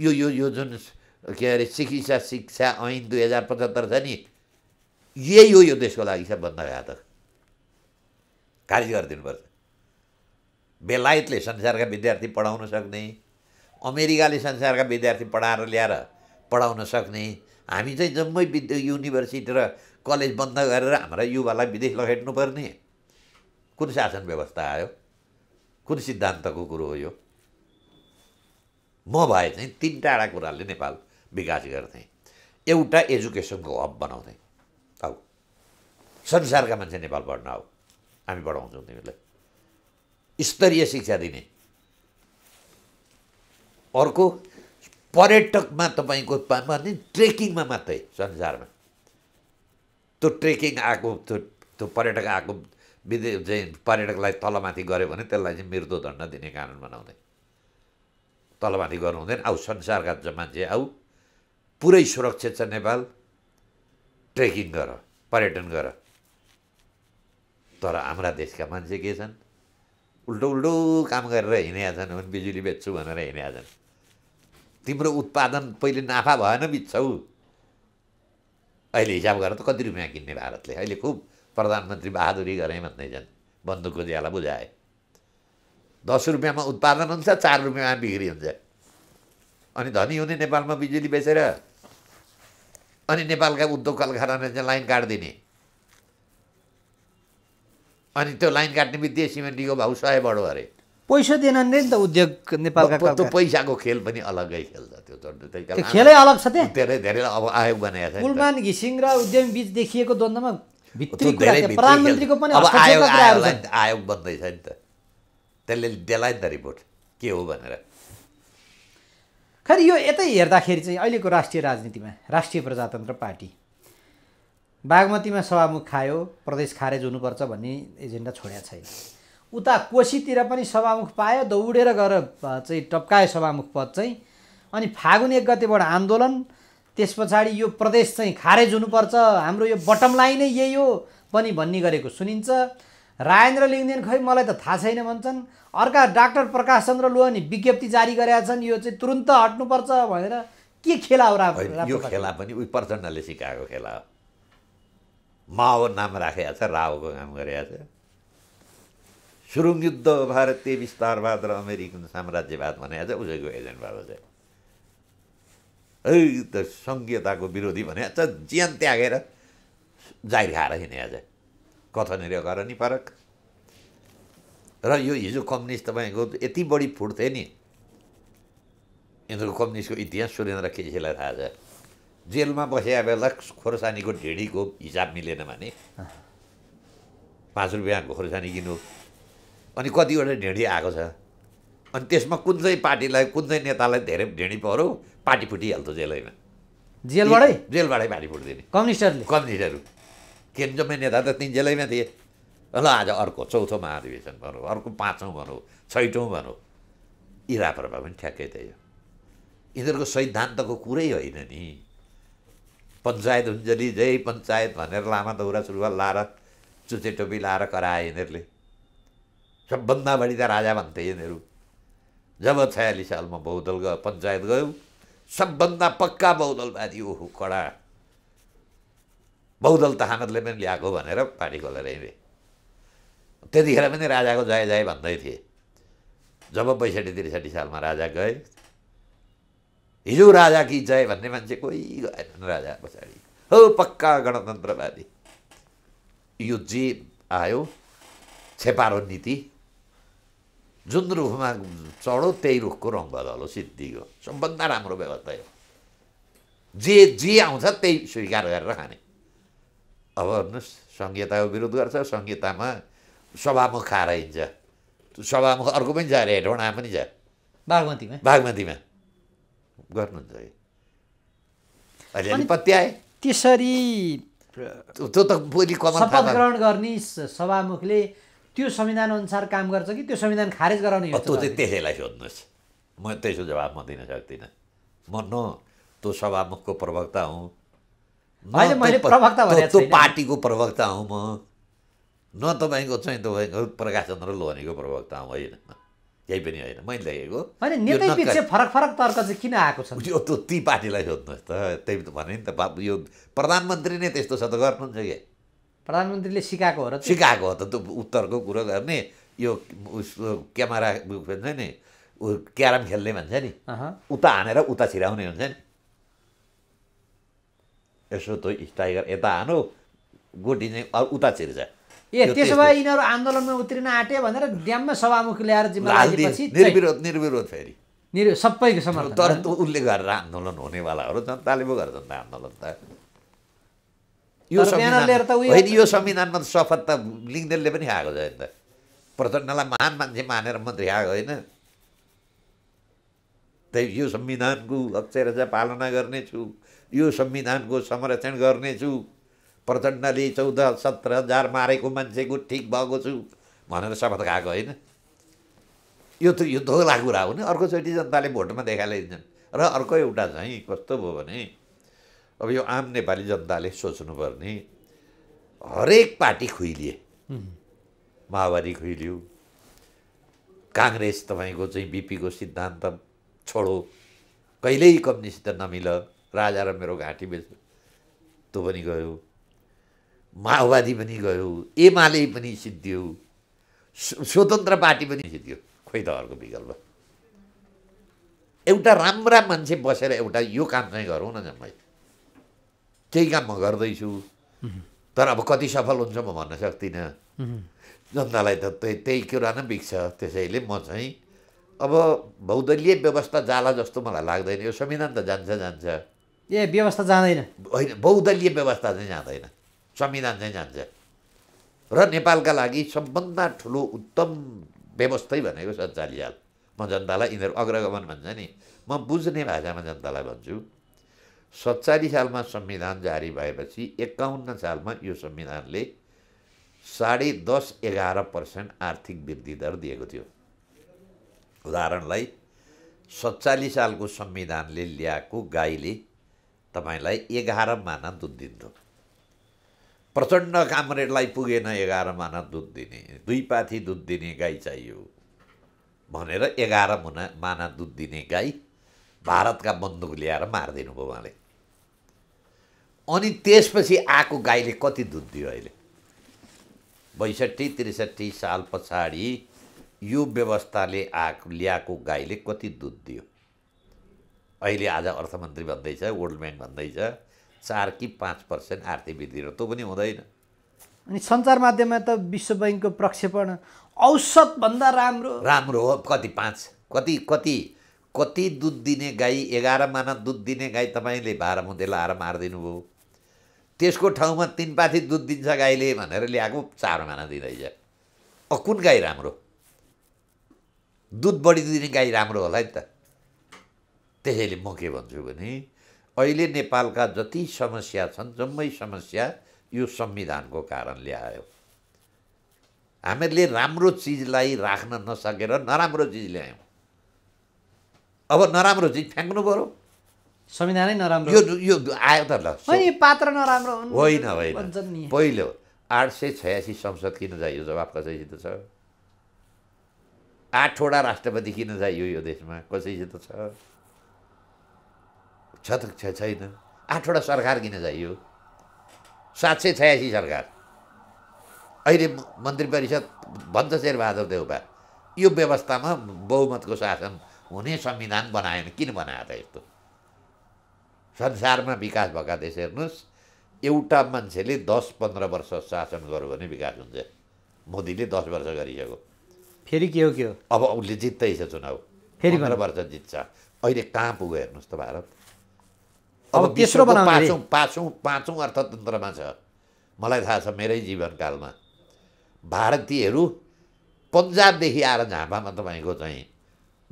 यो यो यो जुन के अरे चिकित्सा शिक्षा ऐन दुई हजार पचहत्तर छ नि यही हो यो देशको लागि सबभन्दा घातक खारिज गरिदिनुपर्छ बेलायतले संसारका विद्यार्थी पढाउन सक्ने अमेरिकाले संसारका विद्यार्थी पढाएर ल्याएर पढाउन सक्ने हामी चाहिँ जम्मै विद्य युनिभर्सिटी र कलेज बन्द गरेर हाम्रा युवालाई विदेश लखेट्नुपर्ने कुन शासन व्यवस्था आयो कुन सिद्धान्तको कुरो हो यो म भए चाहिँ तिन टाढा कुराले नेपाल विकास गर्थेँ एउटा एजुकेसनको हब बनाउँथेँ हौ संसारका मान्छे नेपाल पढ्न आऊ हामी पढाउँछौँ तिमीलाई स्तरीय शिक्षा दिने अर्को पर्यटकमा तपाईँको भने ट्रेकिङमा मात्रै संसारमा त्यो ट्रेकिङ आएको त्यो त्यो पर्यटक आएको विदे चाहिँ पर्यटकलाई तलमाथि गऱ्यो भने त्यसलाई चाहिँ मृत्युदण्ड दिने कानुन बनाउँदै तलमाथि गर्नु हुँदैन आऊ संसारका मान्छे आऊ पुरै सुरक्षित छ नेपाल ट्रेकिङ गर पर्यटन गर तर हाम्रा देशका मान्छे के छन् उल्टो उल्टो काम गरेर हिँडेका छन् भने बिजुली बेच्छु भनेर हिँडेका छन् तिम्रो उत्पादन पहिले नाफा भएन बित्छौ अहिले हिसाब गरेर त कति रुपियाँ किन्ने भारतले अहिले खुब प्रधानमन्त्री बहादुरी गरेँ भन्दैछन् बन्दुकको ज्याला बुझाए दस रुपियाँमा उत्पादन हुन्छ चार रुपियाँमा बिक्री हुन्छ अनि धनी हुने नेपालमा बिजुली बेचेर अनि नेपालका उद्योग कलखानाले चाहिँ लाइन काटिदिने अनि त्यो लाइन काट्ने बित्तिकै सिमेन्टीको भाउ सय बढो अरे पैसा दिन नि त उद्योग नेपालको त्यो पैसाको खेल पनि अलगै खेल्छ छ त्यो खेलै अलग छ त्यहाँ धेरै धेरै अब आयोग बनाएको छ कुलमान घिसिङ र उद्यम बिच देखिएको द्वन्द्वमा प्रधानमन्त्रीको पनि अब आयोग आयोग बन्दैछ नि त त्यसले देला नि त रिपोर्ट के हो भनेर खै यो यतै हेर्दाखेरि चाहिँ अहिलेको राष्ट्रिय राजनीतिमा राष्ट्रिय प्रजातन्त्र पार्टी बागमतीमा सभामुख खायो प्रदेश खारेज हुनुपर्छ भन्ने एजेन्डा छोड्या छैन उता कोसीतिर पनि सभामुख पायो दौडेर गएर चाहिँ टप्कायो सभामुख पद चाहिँ अनि फागुन एक गतेबाट आन्दोलन त्यस पछाडि यो प्रदेश चाहिँ खारेज हुनुपर्छ हाम्रो यो बटम लाइनै यही हो पनि भन्ने गरेको सुनिन्छ राजेन्द्र लिङ्गदेन खै मलाई त थाहा छैन भन्छन् अर्का डाक्टर प्रकाश चन्द्र लोहनी विज्ञप्ति जारी गरेका छन् यो चाहिँ तुरुन्त हट्नुपर्छ भनेर के खेला हो राम्रो यो खेला पनि उही प्रचण्डले सिकाएको खेला हो माओ नाम राखेको छ रावको काम गरेको छ सुरुङ युद्ध भारतीय विस्तारवाद र अमेरिकन साम्राज्यवाद भनेको छ उसैको भएको छ है त सङ्घीयताको विरोधी भने छ ज्यान त्यागेर जाहिर खाएर हिँडेको छ कथनिर गर नि फरक र यो हिजो कम्युनिस्ट तपाईँको यति बढी फुट्थे नि यिनीहरूको कम्युनिस्टको इतिहास सुरेन्द्र केसीलाई थाहा छ जेलमा बसेका बेला खोर्सानीको ढिँडीको हिसाब मिलेन भने पाँच रुपियाँको खोर्सानी किन्नु अनि कतिवटा ढिँडी आएको छ अनि त्यसमा कुन चाहिँ पार्टीलाई कुन चाहिँ नेतालाई धेरै ढिँडी पऱ्यो पार्टी फुटिहाल्छ जेलैमा जेलबाटै जेलबाटै पार्टी फुटिदिने कम्युनिस्टहरू कम्युनिस्टहरू जम्मै नेता त तिन जेलैमा थिए ल आज अर्को चौथो महाधिवेशन भनौँ अर्को पाँचौँ भनौँ छैटौँ भनौँ इराप्रभा पनि ठ्याक्कै त्यही हो यिनीहरूको सैद्धान्तको कुरै होइन नि पञ्चायत हुन्छ नि जय पञ्चायत भनेर लामा दौरा सुरुवाल लाएर चुचे टोपी लाएर कराए यिनीहरूले सबभन्दा बढी त राजा भन्थे यिनीहरू जब छयालिस सालमा बहुदल गयो पञ्चायत गयो सबभन्दा पक्का बहुदलवादी ओहो कडा बहुदल त हामीहरूले पनि ल्याएको भनेर पार्टी खोलेर हिँडे त्यतिखेर पनि राजाको जय जय भन्दै थिए जब पैँसठी त्रिसठी सालमा राजा गए हिजो राजा कि जय भन्ने मान्छे कोही गएनन् राजा पछाडि हो पक्का गणतन्त्रवादी यो जे आयो छेपारो नीति जुन रुखमा चढो त्यही रुखको रङ बदलो सिद्धिको सबभन्दा राम्रो व्यवस्था हो जे जे आउँछ त्यही स्वीकार गरेर खाने अब हेर्नुहोस् संहिताको विरोध गर्छ संहितामा सभामुख खाएर हिँड्छ सभामुख अर्को पनि छ अरे हेटौँडा पनि छ बागमतीमा बागमतीमा गर्नु चाहिँ अलिअलि पत्याए त्यसरी त्यो त भोलि शपथ ग्रहण गर्ने सभामुखले त्यो संविधान अनुसार काम गर्छ कि त्यो संविधान खारेज गराउने त्यो चाहिँ त्यसैलाई सोध्नुहोस् म त्यसो जवाब म दिन सक्दिनँ म न त्यो सभामुखको प्रवक्ता हुँ त्यो पार्टीको प्रवक्ता हुँ म न तपाईँको चाहिँ तपाईँको प्रकाश चन्द्र लोहनीको प्रवक्ता हुँ होइन केही पनि होइन मैले लेखेको होइन नेतै फरक फरक तर्क चाहिँ किन आएको छ यो त ती पार्टीलाई सोध्नुहोस् त त्यही त भने नि त बाबु यो प्रधानमन्त्री नै त्यस्तो छ त गर्नुहुन्छ के प्रधानमन्त्रीले सिकाएको हो र सिकाएको हो त त्यो उत्तरको कुरो गर्ने यो क्यामेरा भन्छ नि ऊ क्यारम खेल्ने भन्छ नि उता हानेर उता छिराउने हुन्छ नि यसो त टाइगर यता हानु गोटी चाहिँ उता छिर्छ ए त्यसो भए यिनीहरू आन्दोलनमा उत्रिन आँटे भनेर ड्याममा सभामुख ल्याएर जिम्मा निर्विरोध निर्विरोध फेरि सबैको समर्थन तर उसले गरेर आन्दोलन हुनेवालाहरू जनताले पो गर्छ जनता आन्दोलन त यो संविधान यो संविधानमा शपथ त लिङ्गदेनले पनि आएको छ त प्रचण्डलाई महान मान्छे मानेर मन्त्री आएको होइन त्यही यो संविधानको अक्षर पालना गर्नेछु यो संविधानको संरक्षण गर्नेछु प्रचण्डले चौध सत्र हजार मारेको मान्छेको ठिक भएको छु भनेर शपथ खाएको होइन यो त यो धोला कुरा हो नि अर्कोचोटि जनताले भोटमा देखाइदिन्छन् र अर्को एउटा चाहिँ कस्तो भयो भने अब यो आम नेपाली जनताले सोच्नुपर्ने हरेक पार्टी खुइलिए माओवादी खुइलियो काङ्ग्रेस तपाईँको चाहिँ बिपीको सिद्धान्त छोडो कहिल्यै कम्युनिस्ट नमिल राजा र मेरो घाँटी बेच्नु त्यो पनि गयो माओवादी पनि गयो एमाले पनि सिद्धियो स्वतन्त्र पार्टी पनि सिद्धियो खोइ त अर्को विकल्प एउटा राम्रा मान्छे बसेर एउटा यो काम चाहिँ गरौँ न जम्मै त्यही काम म गर्दैछु तर अब कति सफल हुन्छ म भन्न सक्दिनँ जनतालाई त त्यही त्यही कुरा नै बिग्छ त्यसैले म चाहिँ अब बहुदलीय व्यवस्था जाला जस्तो मलाई लाग्दैन यो संविधान त जान्छ जान्छ ए व्यवस्था जाँदैन होइन बहुदलीय व्यवस्था चाहिँ जाँदैन संविधान चाहिँ जान्छ र नेपालका लागि सबभन्दा ठुलो उत्तम व्यवस्थै भनेको सञ्चालियाल म जनतालाई यिनीहरू अग्रगमन भन्छ नि म बुझ्ने भाषामा जनतालाई भन्छु सत्तालिस सालमा संविधान जारी भएपछि एकाउन्न सालमा यो संविधानले साढे दस एघार पर्सेन्ट आर्थिक वृद्धि दर दिएको थियो उदाहरणलाई सत्तालिस सालको संविधानले ल्याएको गाईले तपाईँलाई एघार माना दुध दिन्थ्यो प्रचण्ड कामरेडलाई पुगेन एघार माना दुध दिने दुई पाथी दुध दिने गाई चाहियो भनेर एघार मुना माना दुध दिने गाई भारतका बन्दुक ल्याएर मारिदिनु भयो उहाँले अनि त्यसपछि आएको गाईले कति दुध दियो अहिले बैसठी त्रिसठी साल पछाडि यो व्यवस्थाले आएको ल्याएको गाईले कति दुध दियो अहिले आज अर्थमन्त्री भन्दैछ वर्ल्ड ब्याङ्क भन्दैछ चार कि पाँच पर्सेन्ट आर्थिक वृद्धि र त्यो पनि हुँदैन अनि सञ्चार माध्यममा त विश्व ब्याङ्कको प्रक्षेपण औसतभन्दा राम्रो राम्रो हो कति पाँच कति कति कति दुध दिने गाई एघार माना दुध दिने गाई तपाईँले भाडा हुँदै लाएर मारिदिनु भयो त्यसको ठाउँमा तिन पाथी दुध दिन्छ गाईले भनेर ल्याएको चार माना दिँदैछ अ कुन गाई राम्रो दुध बढी दिने गाई राम्रो होला नि त त्यसैले म के भन्छु भने अहिले नेपालका जति समस्या छन् जम्मै समस्या यो संविधानको कारणले आयो हामीहरूले राम्रो चिजलाई राख्न नसकेर नराम्रो चिज ल्यायौँ अब नराम्रो चिज फ्याँक्नु पऱ्यो संविधानै नराम्रो यो यो आयो त ल पात्र नराम्रो होइन होइन पहिलो आठ सय छयासी संसद किन चाहियो जवाब कसैसित छ आठवटा राष्ट्रपति किन चाहियो यो देशमा कसैसित छ छ त छैन आठवटा सरकार किन चाहियो सात सय छयासी सरकार अहिले मन्त्री परिषद भन्छ शेरबहादुर देउपा यो व्यवस्थामा बहुमतको शासन हुने संविधान बनाएन किन बनाए त यस्तो संसारमा विकास भएका देश हेर्नुहोस् एउटा मान्छेले दस पन्ध्र वर्ष शासन गर्यो भने विकास हुन्छ मोदीले दस वर्ष गरिसक्यो फेरि के हो के हो अब उसले जित्दैछ चुनाव फेरि पन्ध्र वर्ष जित्छ अहिले कहाँ पुग्यो हेर्नुहोस् त भारत अब तेस्रो पाँचौँ पाँचौँ पाँचौँ अर्थतन्त्रमा छ मलाई थाहा छ मेरै जीवनकालमा भारतीयहरू पन्जाबदेखि आएर झापामा तपाईँको चाहिँ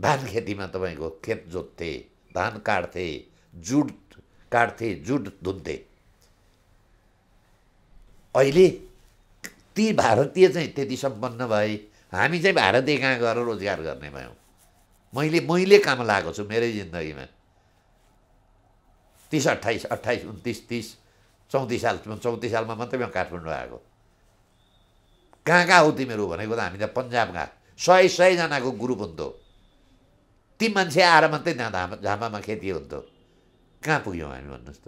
धान खेतीमा तपाईँको खेत जोत्थे धान काट्थे जुट काट्थे जुट धुन्थे अहिले ती भारतीय चाहिँ त्यति सम्पन्न भए हामी चाहिँ भारतीय कहाँ गएर रोजगार गर्ने भयौँ मैले मैले काम लागेको छु मेरै जिन्दगीमा तिस अट्ठाइस अट्ठाइस उन्तिस तिस चौतिस साल चौतिस सालमा मात्रै म काठमाडौँ आएको कहाँ कहाँ हो तिमीहरू भनेको त हामी त पन्जाब सय सयजनाको ग्रुप हुन्थ्यो ती मान्छे आएर मात्रै त्यहाँ धामा झापामा खेती हुन्थ्यो कहाँ पुग्यौँ हामी भन्नुहोस् त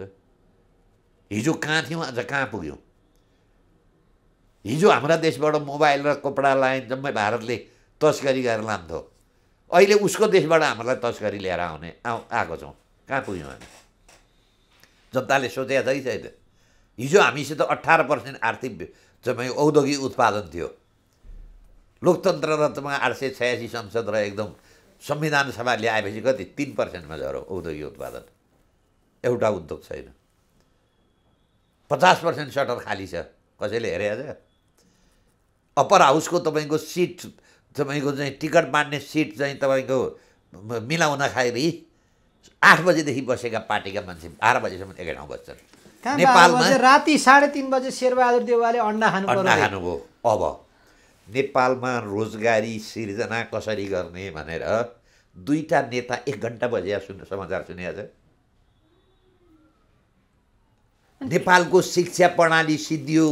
हिजो कहाँ थियौँ आज कहाँ पुग्यौँ हिजो हाम्रा देशबाट मोबाइल र कपडा लाइन जम्मै भारतले तस्करी गरेर लान्थ्यो अहिले उसको देशबाट हामीलाई तस्करी लिएर आउने आउ आएको छौँ कहाँ पुग्यौँ हामी जनताले सोचेका छ कि छैन हिजो हामीसित अठार पर्सेन्ट आर्थिक चाहिँ औद्योगिक उत्पादन थियो लोकतन्त्र रत्नमा आठ सय छयासी संसद र एकदम संविधान सभा ल्याएपछि कति तिन पर्सेन्टमा झरो औद्योगिक उत्पादन एउटा उद्योग छैन पचास पर्सेन्ट सटर खाली छ कसैले हेरेको छ अप्पर हाउसको तपाईँको सिट तपाईँको चाहिँ टिकट बाँड्ने सिट चाहिँ तपाईँको मिलाउन खाएर आठ बजेदेखि बसेका पार्टीका मान्छे बाह्र बजीसम्म एकै ठाउँ बस्छन् नेपालमा राति साढे तिन बजे शेरबहादुर देवालले अन्डा खानु अन्डा खानुभयो अब नेपालमा रोजगारी सिर्जना कसरी गर्ने भनेर दुईवटा नेता एक घन्टा बजे सुन्नु समाचार सुनिया छ नेपालको शिक्षा प्रणाली सिद्धियो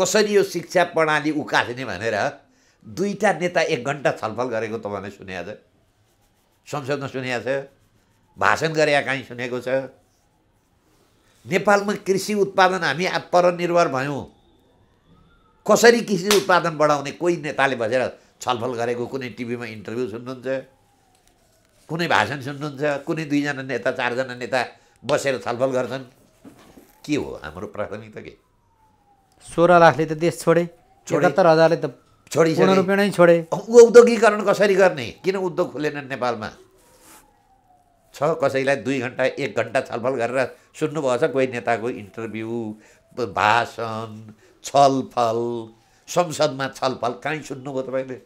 कसरी यो शिक्षा प्रणाली उकास्ने भनेर दुईवटा नेता एक घन्टा छलफल गरेको तपाईँले सुने छ संसदमा सुने छ भाषण गरे काहीँ सुनेको छ नेपालमा कृषि उत्पादन हामी आत्मनिर्भर भयौँ कसरी कृषि उत्पादन बढाउने कोही नेताले बसेर छलफल गरेको कुनै टिभीमा इन्टरभ्यू सुन्नुहुन्छ कुनै भाषण सुन्नुहुन्छ कुनै दुईजना नेता चारजना नेता बसेर छलफल गर्छन् के हो हाम्रो प्राथमिकता के सोह्र लाखले त देश छोडे चौहत्तर हजारले त छोडिसक्यो नै छोडे औद्योगिकरण कसरी गर्ने किन उद्योग खुलेन नेपालमा छ कसैलाई दुई घन्टा एक घन्टा छलफल गरेर सुन्नुभएको छ कोही नेताको इन्टरभ्यू भाषण छलफल संसदमा छलफल कहीँ सुन्नुभयो तपाईँले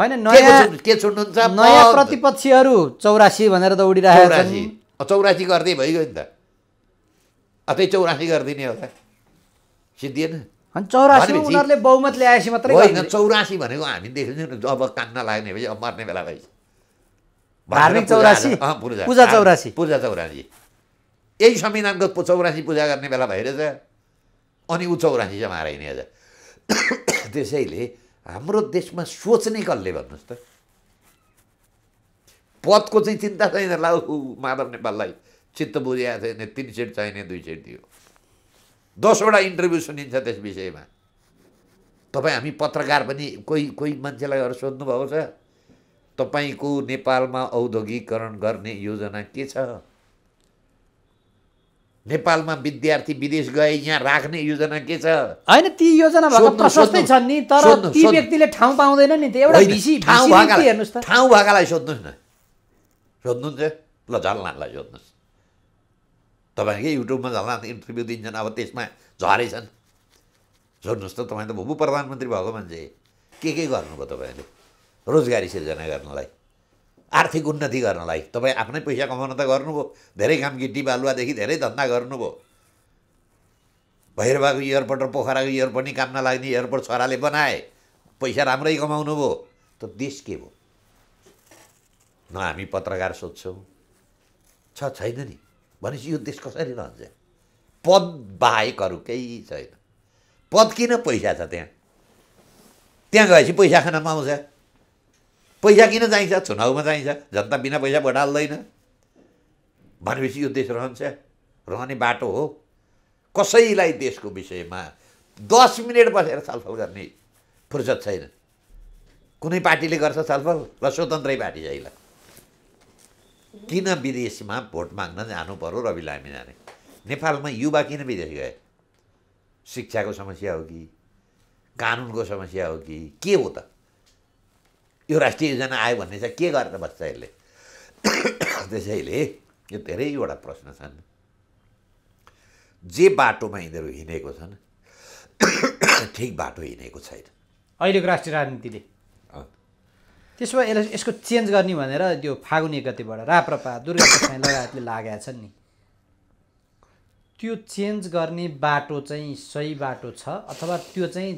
होइन नयाँ के सुन्नुहुन्छ नयाँ प्रतिपक्षीहरू चौरासी भनेर त उडिरहेको चौरासी चौरासी गर्दै भइगयो नि त अझै चौरासी गरिदिने होला सिद्धिएन चौरासी उनीहरूले बहुमत ल्याएपछि मात्रै होइन चौरासी भनेको हामी देख्छौँ अब कान्न लाग्ने भएपछि अब मर्ने बेला भएपछि धार्मिक चौरासी पूजा चौरासी पूजा चौरासी यही संविधानको चौरासी पूजा गर्ने बेला भइरहेछ अनि ऊ चौरासी चाहिँ माराइने आज त्यसैले हाम्रो देशमा सोच्ने कसले भन्नुहोस् त पदको चाहिँ चिन्ता छैन ला माधव नेपाललाई चित्त बुझिया छैन तिन सिट चाहिने दुई सिट दियो दसवटा इन्टरभ्यू सुनिन्छ त्यस विषयमा तपाईँ हामी पत्रकार पनि कोही कोही मान्छेलाई सोध्नु सोध्नुभएको छ तपाईँको नेपालमा औद्योगिकरण गर्ने योजना के छ नेपालमा विद्यार्थी विदेश गए यहाँ राख्ने योजना के छ होइन ती योजना प्रशस्तै छन् नि तर ती व्यक्तिले ठाउँ पाउँदैन नि त्यो एउटा ठाउँ ठाउँ भएकालाई सोध्नुहोस् न सोध्नुहुन्छ ल झल्नालाई सोध्नुहोस् तपाईँकै युट्युबमा झलनाथ इन्टरभ्यू दिन्छन् अब त्यसमा झरेछन् सोध्नुहोस् त तपाईँ त भू प्रधानमन्त्री भएको मान्छे के के गर्नुभयो तपाईँले रोजगारी सिर्जना गर्नलाई आर्थिक उन्नति गर्नलाई तपाईँ आफ्नै पैसा कमाउन त गर्नुभयो धेरै काम गिटी बालुवादेखि धेरै धन्दा गर्नुभयो भैरवाको एयरपोर्ट र पोखराको एयरपोर्ट नि काम नलाग्ने एयरपोर्ट छोराले बनाए पैसा राम्रै कमाउनु भयो त देश के भयो न हामी पत्रकार सोध्छौँ छ छैन नि भनेपछि यो देश कसरी रहन्छ पद बाहेक अरू केही छैन पद किन पैसा छ त्यहाँ त्यहाँ गएपछि पैसा खानामा आउँछ पैसा किन चाहिन्छ चुनावमा चाहिन्छ जनता बिना पैसा भोट भनेपछि यो देश रहन्छ रहने बाटो हो कसैलाई देशको विषयमा दस मिनट बसेर छलफल गर्ने फुर्सद छैन कुनै पार्टीले गर्छ छलफल र स्वतन्त्रै पार्टी यसलाई किन विदेशमा भोट माग्न जानु पर्यो रवि लामी जाने नेपालमा युवा किन विदेश गए शिक्षाको समस्या हो कि कानुनको समस्या हो कि के हो त यो राष्ट्रिय योजना आयो भन्ने चाहिँ के गरेर बस्छ यसले त्यसैले यो धेरैवटा प्रश्न छन् जे बाटोमा यिनीहरू हिँडेको छन् ठिक बाटो हिँडेको छैन अहिलेको राष्ट्रिय राजनीतिले त्यसो भए यसलाई यसको चेन्ज गर्ने भनेर त्यो फागुने गतिबाट राप्रपा दुर्गा लगायतले लागेका छन् नि त्यो चेन्ज गर्ने बाटो चाहिँ सही बाटो छ अथवा त्यो चाहिँ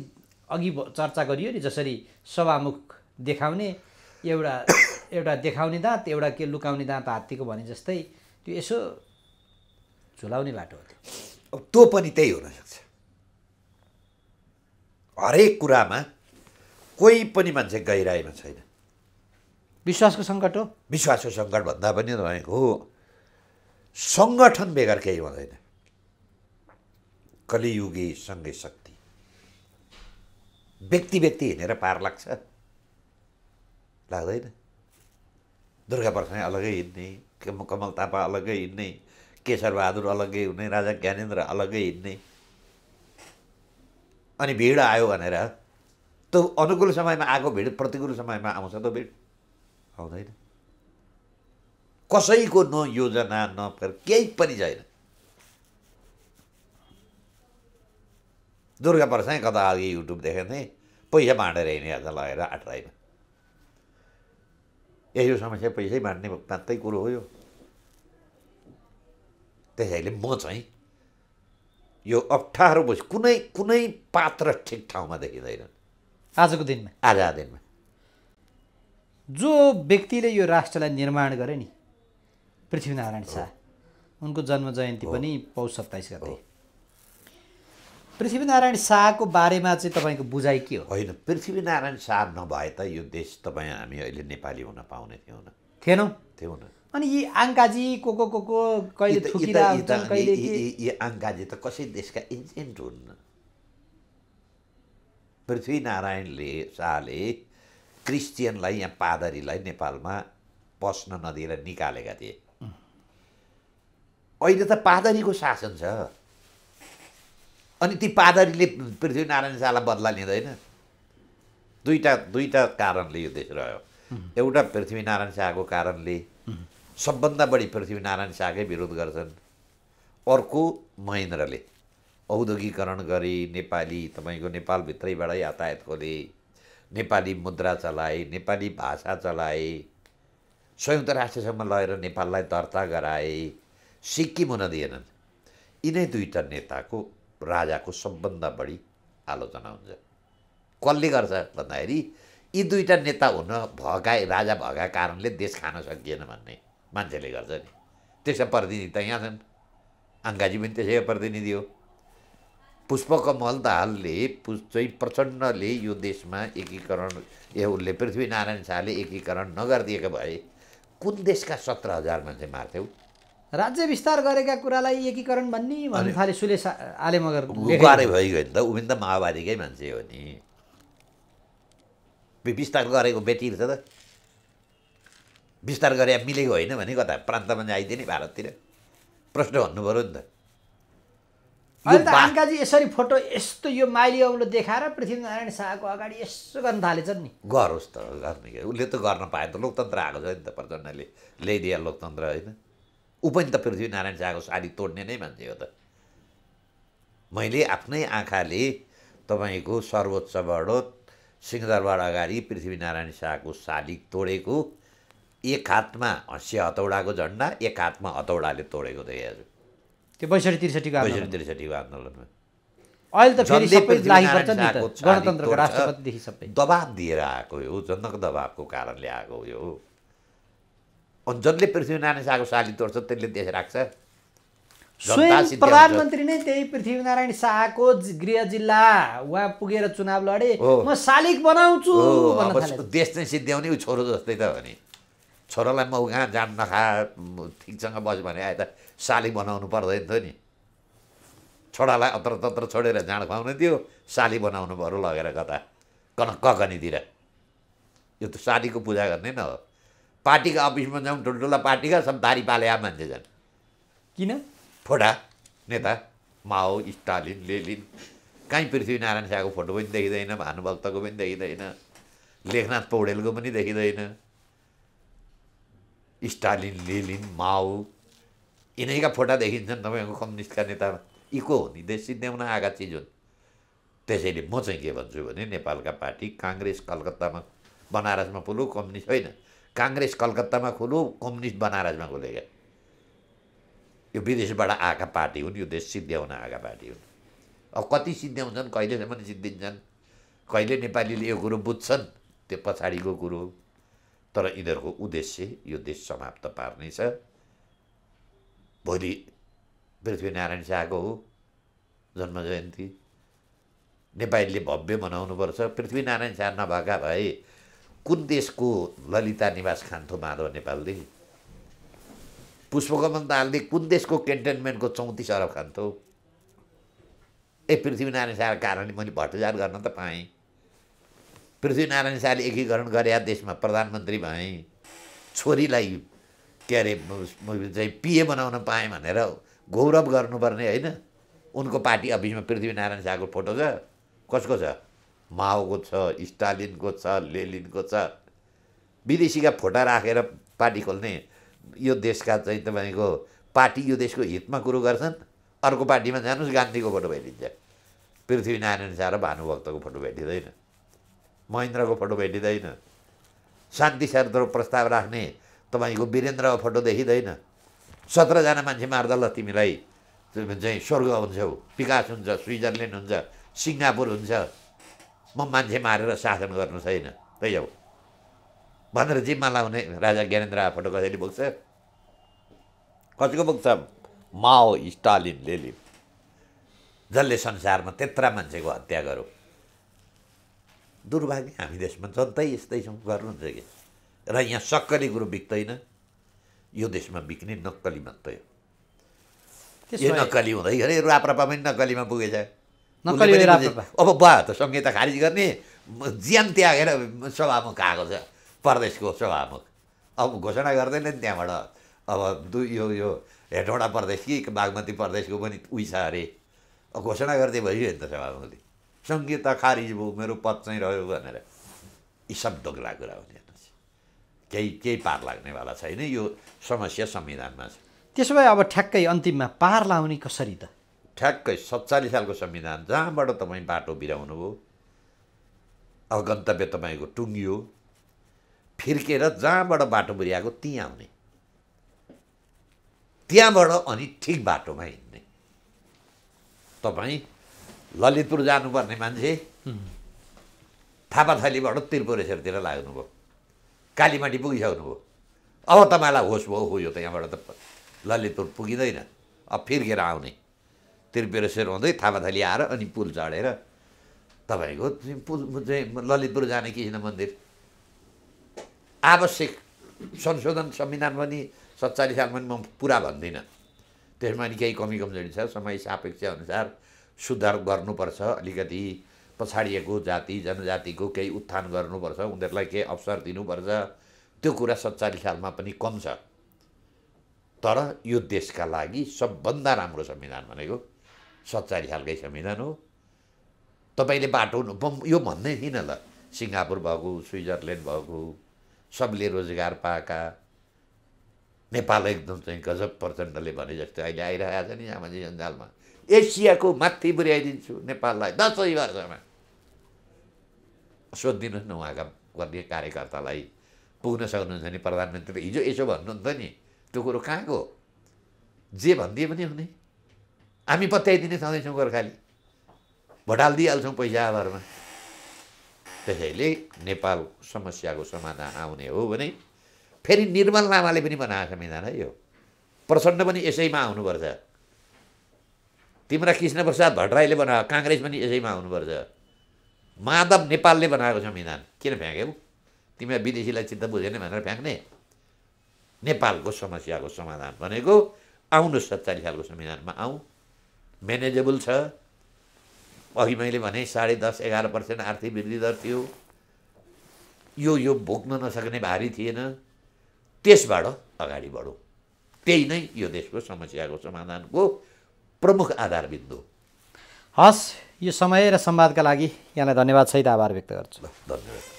अघि चर्चा गरियो नि जसरी सभामुख देखाउने एउटा एउटा देखाउने दाँत एउटा के लुकाउने दाँत हात्तीको भने जस्तै त्यो यसो झुलाउने बाटो हो त्यो अब त्यो पनि त्यही हुनसक्छ हरेक कुरामा कोही पनि मान्छे गहिराइमा छैन विश्वासको सङ्कट हो विश्वासको सङ्कट भन्दा पनि तपाईँको हो सङ्गठन बेगर केही हुँदैन कलियुगी सँगै शक्ति व्यक्ति व्यक्ति हिँडेर पार लाग्छ लाग्दैन दुर्गा प्रसाद अलग्गै हिँड्ने कमल थापा अलग्गै हिँड्ने केशरबहादुर अलग्गै हुने राजा ज्ञानेन्द्र अलग्गै हिँड्ने अनि भिड आयो भनेर त अनुकूल समयमा आएको भिड प्रतिकूल समयमा आउँछ त भिड आउँदैन कसैको न योजना न केही पनि छैन दुर्गा प्रसाद कता अघि युट्युब देखेको थिएँ पैसा बाँडेर हिँडिहाल्छ लगेर राईमा यही हो समस्या पैसै बाँड्ने मात्रै कुरो हो यो त्यसैले म चाहिँ यो अप्ठ्यारो बस कुनै कुनै पात्र ठिक ठाउँमा देखिँदैनन् आजको दिनमा आज दिनमा जो व्यक्तिले यो राष्ट्रलाई निर्माण गरे नि पृथ्वीनारायण शाह उनको जन्म जयन्ती पनि पौष सत्ताइस गते पृथ्वीनारायण शाहको बारेमा चाहिँ तपाईँको बुझाइ के हो होइन पृथ्वीनारायण शाह नभए त यो देश तपाईँ हामी अहिले नेपाली हुन पाउने थियौँ थिएनौँ थियौँ अनि यी आङ्काजी को को को को कहिले यी आङ्काजी त कसै देशका एजेन्ट हुन् पृथ्वीनारायणले शाहले क्रिस्चियनलाई यहाँ पादरीलाई नेपालमा पस्न नदिएर निकालेका थिए अहिले त पादरीको शासन छ अनि ती पादरीले पृथ्वीनारायण शाहलाई बदला लिँदैन दुईवटा दुईवटा कारणले यो देश रह्यो एउटा पृथ्वीनारायण शाहको कारणले सबभन्दा बढी पृथ्वीनारायण शाहकै विरोध गर्छन् अर्को महेन्द्रले औद्योगिकरण गरे नेपाली तपाईँको नेपालभित्रैबाट यातायात खोले नेपाली मुद्रा चलाए नेपाली भाषा चलाए संयुक्त राष्ट्रसम्म लगेर नेपाललाई दर्ता गराए सिक्किम हुन दिएनन् यिनै दुईवटा नेताको राजाको सबभन्दा बढी आलोचना हुन्छ कसले गर्छ भन्दाखेरि यी दुईवटा नेता हुन भएका राजा भएका कारणले देश खान सकिएन भन्ने मान्छेले गर्छ नि त्यसका प्रतिनिधि त यहाँ छन् आङ्गाजी पनि त्यसैको प्रतिनिधि हो पुष्पकमल दाहालले चाहिँ प्रचण्डले यो देशमा एकीकरण उसले पृथ्वीनारायण शाहले एकीकरण नगरिदिएको भए कुन देशका सत्र हजार मान्छे मार्थ्यौ राज्य विस्तार गरेका कुरालाई एकीकरण भन्ने भन्नु थाले सुले आले मगर भुकारै भइगयो नि त पनि त माओवादीकै मान्छे हो नि विस्तार गरेको बेटी त विस्तार गरे मिलेको होइन भने कता प्रान्तमा आइदियो नि भारततिर प्रश्न भन्नु पऱ्यो नि त अहिले आङ्काजी यसरी फोटो यस्तो यो माइली औलो देखाएर पृथ्वीनारायण शाहको अगाडि यसो गर्न थालेछ नि गरोस् त गर्ने उसले त गर्न पाए त लोकतन्त्र आएको छ नि त प्रचण्डले ल्याइदिए लोकतन्त्र होइन ऊ पनि त पृथ्वीनारायण शाहको साडी तोड्ने नै मान्छे हो त मैले आफ्नै आँखाले तपाईँको सर्वोच्चबाट सिंहदरबार अगाडि पृथ्वीनारायण शाहको साली तोडेको एक हातमा हँसिया हतौडाको झन्डा एक हातमा हतौडाले तोडेको देखेको छु त्यो बैसठी त्रिसठीको बैसठी त्रिसठीको आन्दोलनमा अहिले त दबाब दिएर आएको हो जनक दबाबको कारणले आएको यो अनि जसले पृथ्वीनारायण शाहको साली तोड्छ त्यसले देश राख्छ स्वयं प्रधानमन्त्री नै त्यही पृथ्वीनारायण शाहको गृह जिल्ला वा पुगेर चुनाव लडे म शालिक बनाउँछु देश चाहिँ सिद्ध्याउने ऊ छोरो जस्तै त हो नि छोरालाई म कहाँ जान नखा ठिकसँग बस भने आए त शालिक बनाउनु पर्दैन थियो नि छोरालाई अत्र तत्र छोडेर जाँड खुवाउनु थियो शाली बनाउनु पऱ्यो लगेर कता कन ककनीतिर यो त शालीको पूजा गर्ने न हो पार्टीका अफिसमा जाउँ ठुल्ठुला पार्टीका सब धारी पाले मान्छे छन् किन फोटा नेता माओ स्टालिन लेलिन कहीँ पृथ्वीनारायण शाहको फोटो पनि देखिँदैन भानुभक्तको पनि देखिँदैन लेखनाथ पौडेलको पनि देखिँदैन स्टालिन लेलिन माओ यिनैका फोटा देखिन्छन् तपाईँको कम्युनिस्टका नेता इको को नि देश सिद्ध्याउन आएका चिज हुन् त्यसैले म चाहिँ के भन्छु भने नेपालका पार्टी काङ्ग्रेस कलकत्तामा बनारसमा पुलु कम्युनिस्ट होइन काङ्ग्रेस कलकत्तामा खोल्यो कम्युनिस्ट बनारसमा क्या यो विदेशबाट आएका पार्टी हुन् यो देश सिद्ध्याउन आएका पार्टी हुन् अब कति सिद्ध्याउँछन् कहिलेसम्म सिद्धिन्छन् कहिले नेपालीले यो कुरो बुझ्छन् त्यो पछाडिको कुरो तर यिनीहरूको उद्देश्य यो देश समाप्त पार्ने छ भोलि पृथ्वीनारायण शाहको हो जन्म जयन्ती नेपालीले भव्य मनाउनुपर्छ पृथ्वीनारायण शाह नभएका भए कुन देशको ललिता निवास खान्थ्यो माधव नेपालले पुष्पकमल दाहालले कुन देशको केन्टेनमेन्टको चौतिस अरब खान्थ्यो ए पृथ्वीनारायण शाह कारणले मैले भट्टजार गर्न त पाएँ पृथ्वीनारायण शाहले एकीकरण गरे देशमा प्रधानमन्त्री भएँ छोरीलाई के अरे चाहिँ पिए बनाउन पाएँ भनेर गौरव गर्नुपर्ने होइन उनको पार्टी अफिसमा पृथ्वीनारायण शाहको फोटो छ कसको छ माओको छ स्टालिनको छ लेलिनको छ विदेशीका फोटा राखेर पार्टी खोल्ने यो देशका चाहिँ तपाईँको पार्टी यो देशको हितमा कुरो गर्छन् अर्को पार्टीमा जानुहोस् गान्धीको फोटो भेटिन्छ पृथ्वीनारायण शाह र भानुभक्तको फोटो भेटिँदैन महेन्द्रको फोटो भेटिँदैन शान्ति शान्तिशार प्रस्ताव राख्ने तपाईँको वीरेन्द्रको फोटो देखिँदैन सत्रजना मान्छे मार्दा ल तिमीलाई चाहिँ स्वर्ग हुन्छौ विकास हुन्छ स्विजरल्यान्ड हुन्छ सिङ्गापुर हुन्छ म मान्छे मारेर शासन गर्नु छैन त्यही हो भनेर जिम्मा लाउने राजा ज्ञानेन्द्र फोटो कसैले बोक्छ कसैको बोक्छ माओ स्टालिन लेलिन जसले संसारमा त्यत्रा मान्छेको हत्या गरौँ दुर्भाग्य हामी देशमा जनतै यस्तै छौँ गर्नुहुन्छ कि र यहाँ सक्कली कुरो बिक्दैन यो देशमा बिक्ने नक्कली मात्रै हो नक्कली हुँदै गरे राप्रपा पनि नक्कलीमा पुगेछ अब बा त संहिता खारिज गर्ने ज्यान त्यागेर सभामुख आएको छ प्रदेशको सभामुख अब घोषणा गर्दैन नि त्यहाँबाट अब दुई यो यो हेटौँडा प्रदेश कि बागमती प्रदेशको पनि उही छ अरे घोषणा गर्दै भइयो नि त सभामुखले सङ्घीयता खारिज भयो मेरो पद चाहिँ रह्यो भनेर यी सब दोग्ला कुरा हो हेर्नुहोस् केही केही पार लाग्नेवाला छैन यो समस्या संविधानमा छ त्यसो भए अब ठ्याक्कै अन्तिममा पार लाउने कसरी त ठ्याक्कै सत्तालिस सालको संविधान जहाँबाट तपाईँ बाटो बिराउनु भयो अब गन्तव्य तपाईँको टुङ्गियो फिर्केर जहाँबाट बाटो बिर्याएको त्यहीँ आउने त्यहाँबाट अनि ठिक बाटोमा हिँड्ने तपाईँ ललितपुर जानुपर्ने मान्छे थापाथालीबाट त्रिपुरेश्वरतिर लाग्नुभयो कालीमाटी पुगिसक्नुभयो अब तपाईँलाई होस् भयो हो यो त यहाँबाट त ललितपुर पुगिँदैन अब फिर्केर आउने त्रिपेरेश्वर हुँदै थापाथली आएर अनि पुल चढेर तपाईँको पुल चाहिँ ललितपुर जाने कृष्ण मन्दिर आवश्यक संशोधन संविधान पनि सत्तालिस सालमा पनि म पुरा भन्दिनँ त्यसमा नि केही कमी कमजोरी छ समय सापेक्ष अनुसार सुधार गर्नुपर्छ अलिकति पछाडिएको जाति जनजातिको केही उत्थान गर्नुपर्छ उनीहरूलाई केही अवसर दिनुपर्छ त्यो कुरा सत्तालिस सालमा पनि कम छ तर यो देशका लागि सबभन्दा राम्रो संविधान भनेको सत्तरी खालकै संविधान हो तपाईँले बाटो यो भन्दै थिइनँ ल सिङ्गापुर भएको स्विजरल्यान्ड भएको सबले रोजगार पाएका नेपाल एकदम चाहिँ गजब प्रचण्डले भने जस्तै अहिले आइरहेको छ नि सामाजिक सञ्जालमा एसियाको माथि पुर्याइदिन्छु नेपाललाई दसैँ वर्षमा सोधिदिनुहोस् न उहाँका गर्ने कार्यकर्तालाई पुग्न सक्नुहुन्छ नि प्रधानमन्त्री हिजो यसो भन्नुहुन्छ नि त्यो कुरो कहाँको जे भनिदिए पनि हुने हामी पत्याइदिने छँदैछौँ गोर्खाली भटाल दिइहाल्छौँ पैसा आधारमा त्यसैले नेपाल समस्याको समाधान आउने हो भने फेरि निर्मल लामाले पनि बनाएको संविधान है यो प्रचण्ड पनि यसैमा आउनुपर्छ तिम्रा कृष्णप्रसाद भट्टराईले बनाएको काङ्ग्रेस पनि यसैमा आउनुपर्छ माधव नेपालले बनाएको संविधान किन फ्याँक्यौ तिमीलाई विदेशीलाई चित्त बुझेन भनेर फ्याँक्ने नेपालको समस्याको समाधान भनेको आउनु सत्तालिस सालको संविधानमा आऊ म्यानेजेबल छ अघि मैले भने साढे दस एघार पर्सेन्ट आर्थिक वृद्धि दर थियो यो यो भोग्न नसक्ने भारी थिएन त्यसबाट अगाडि बढौँ त्यही नै यो देशको समस्याको समाधानको प्रमुख आधारबिन्दु हस् यो समय र संवादका लागि यहाँलाई धन्यवाद सहित आभार व्यक्त गर्छु धन्यवाद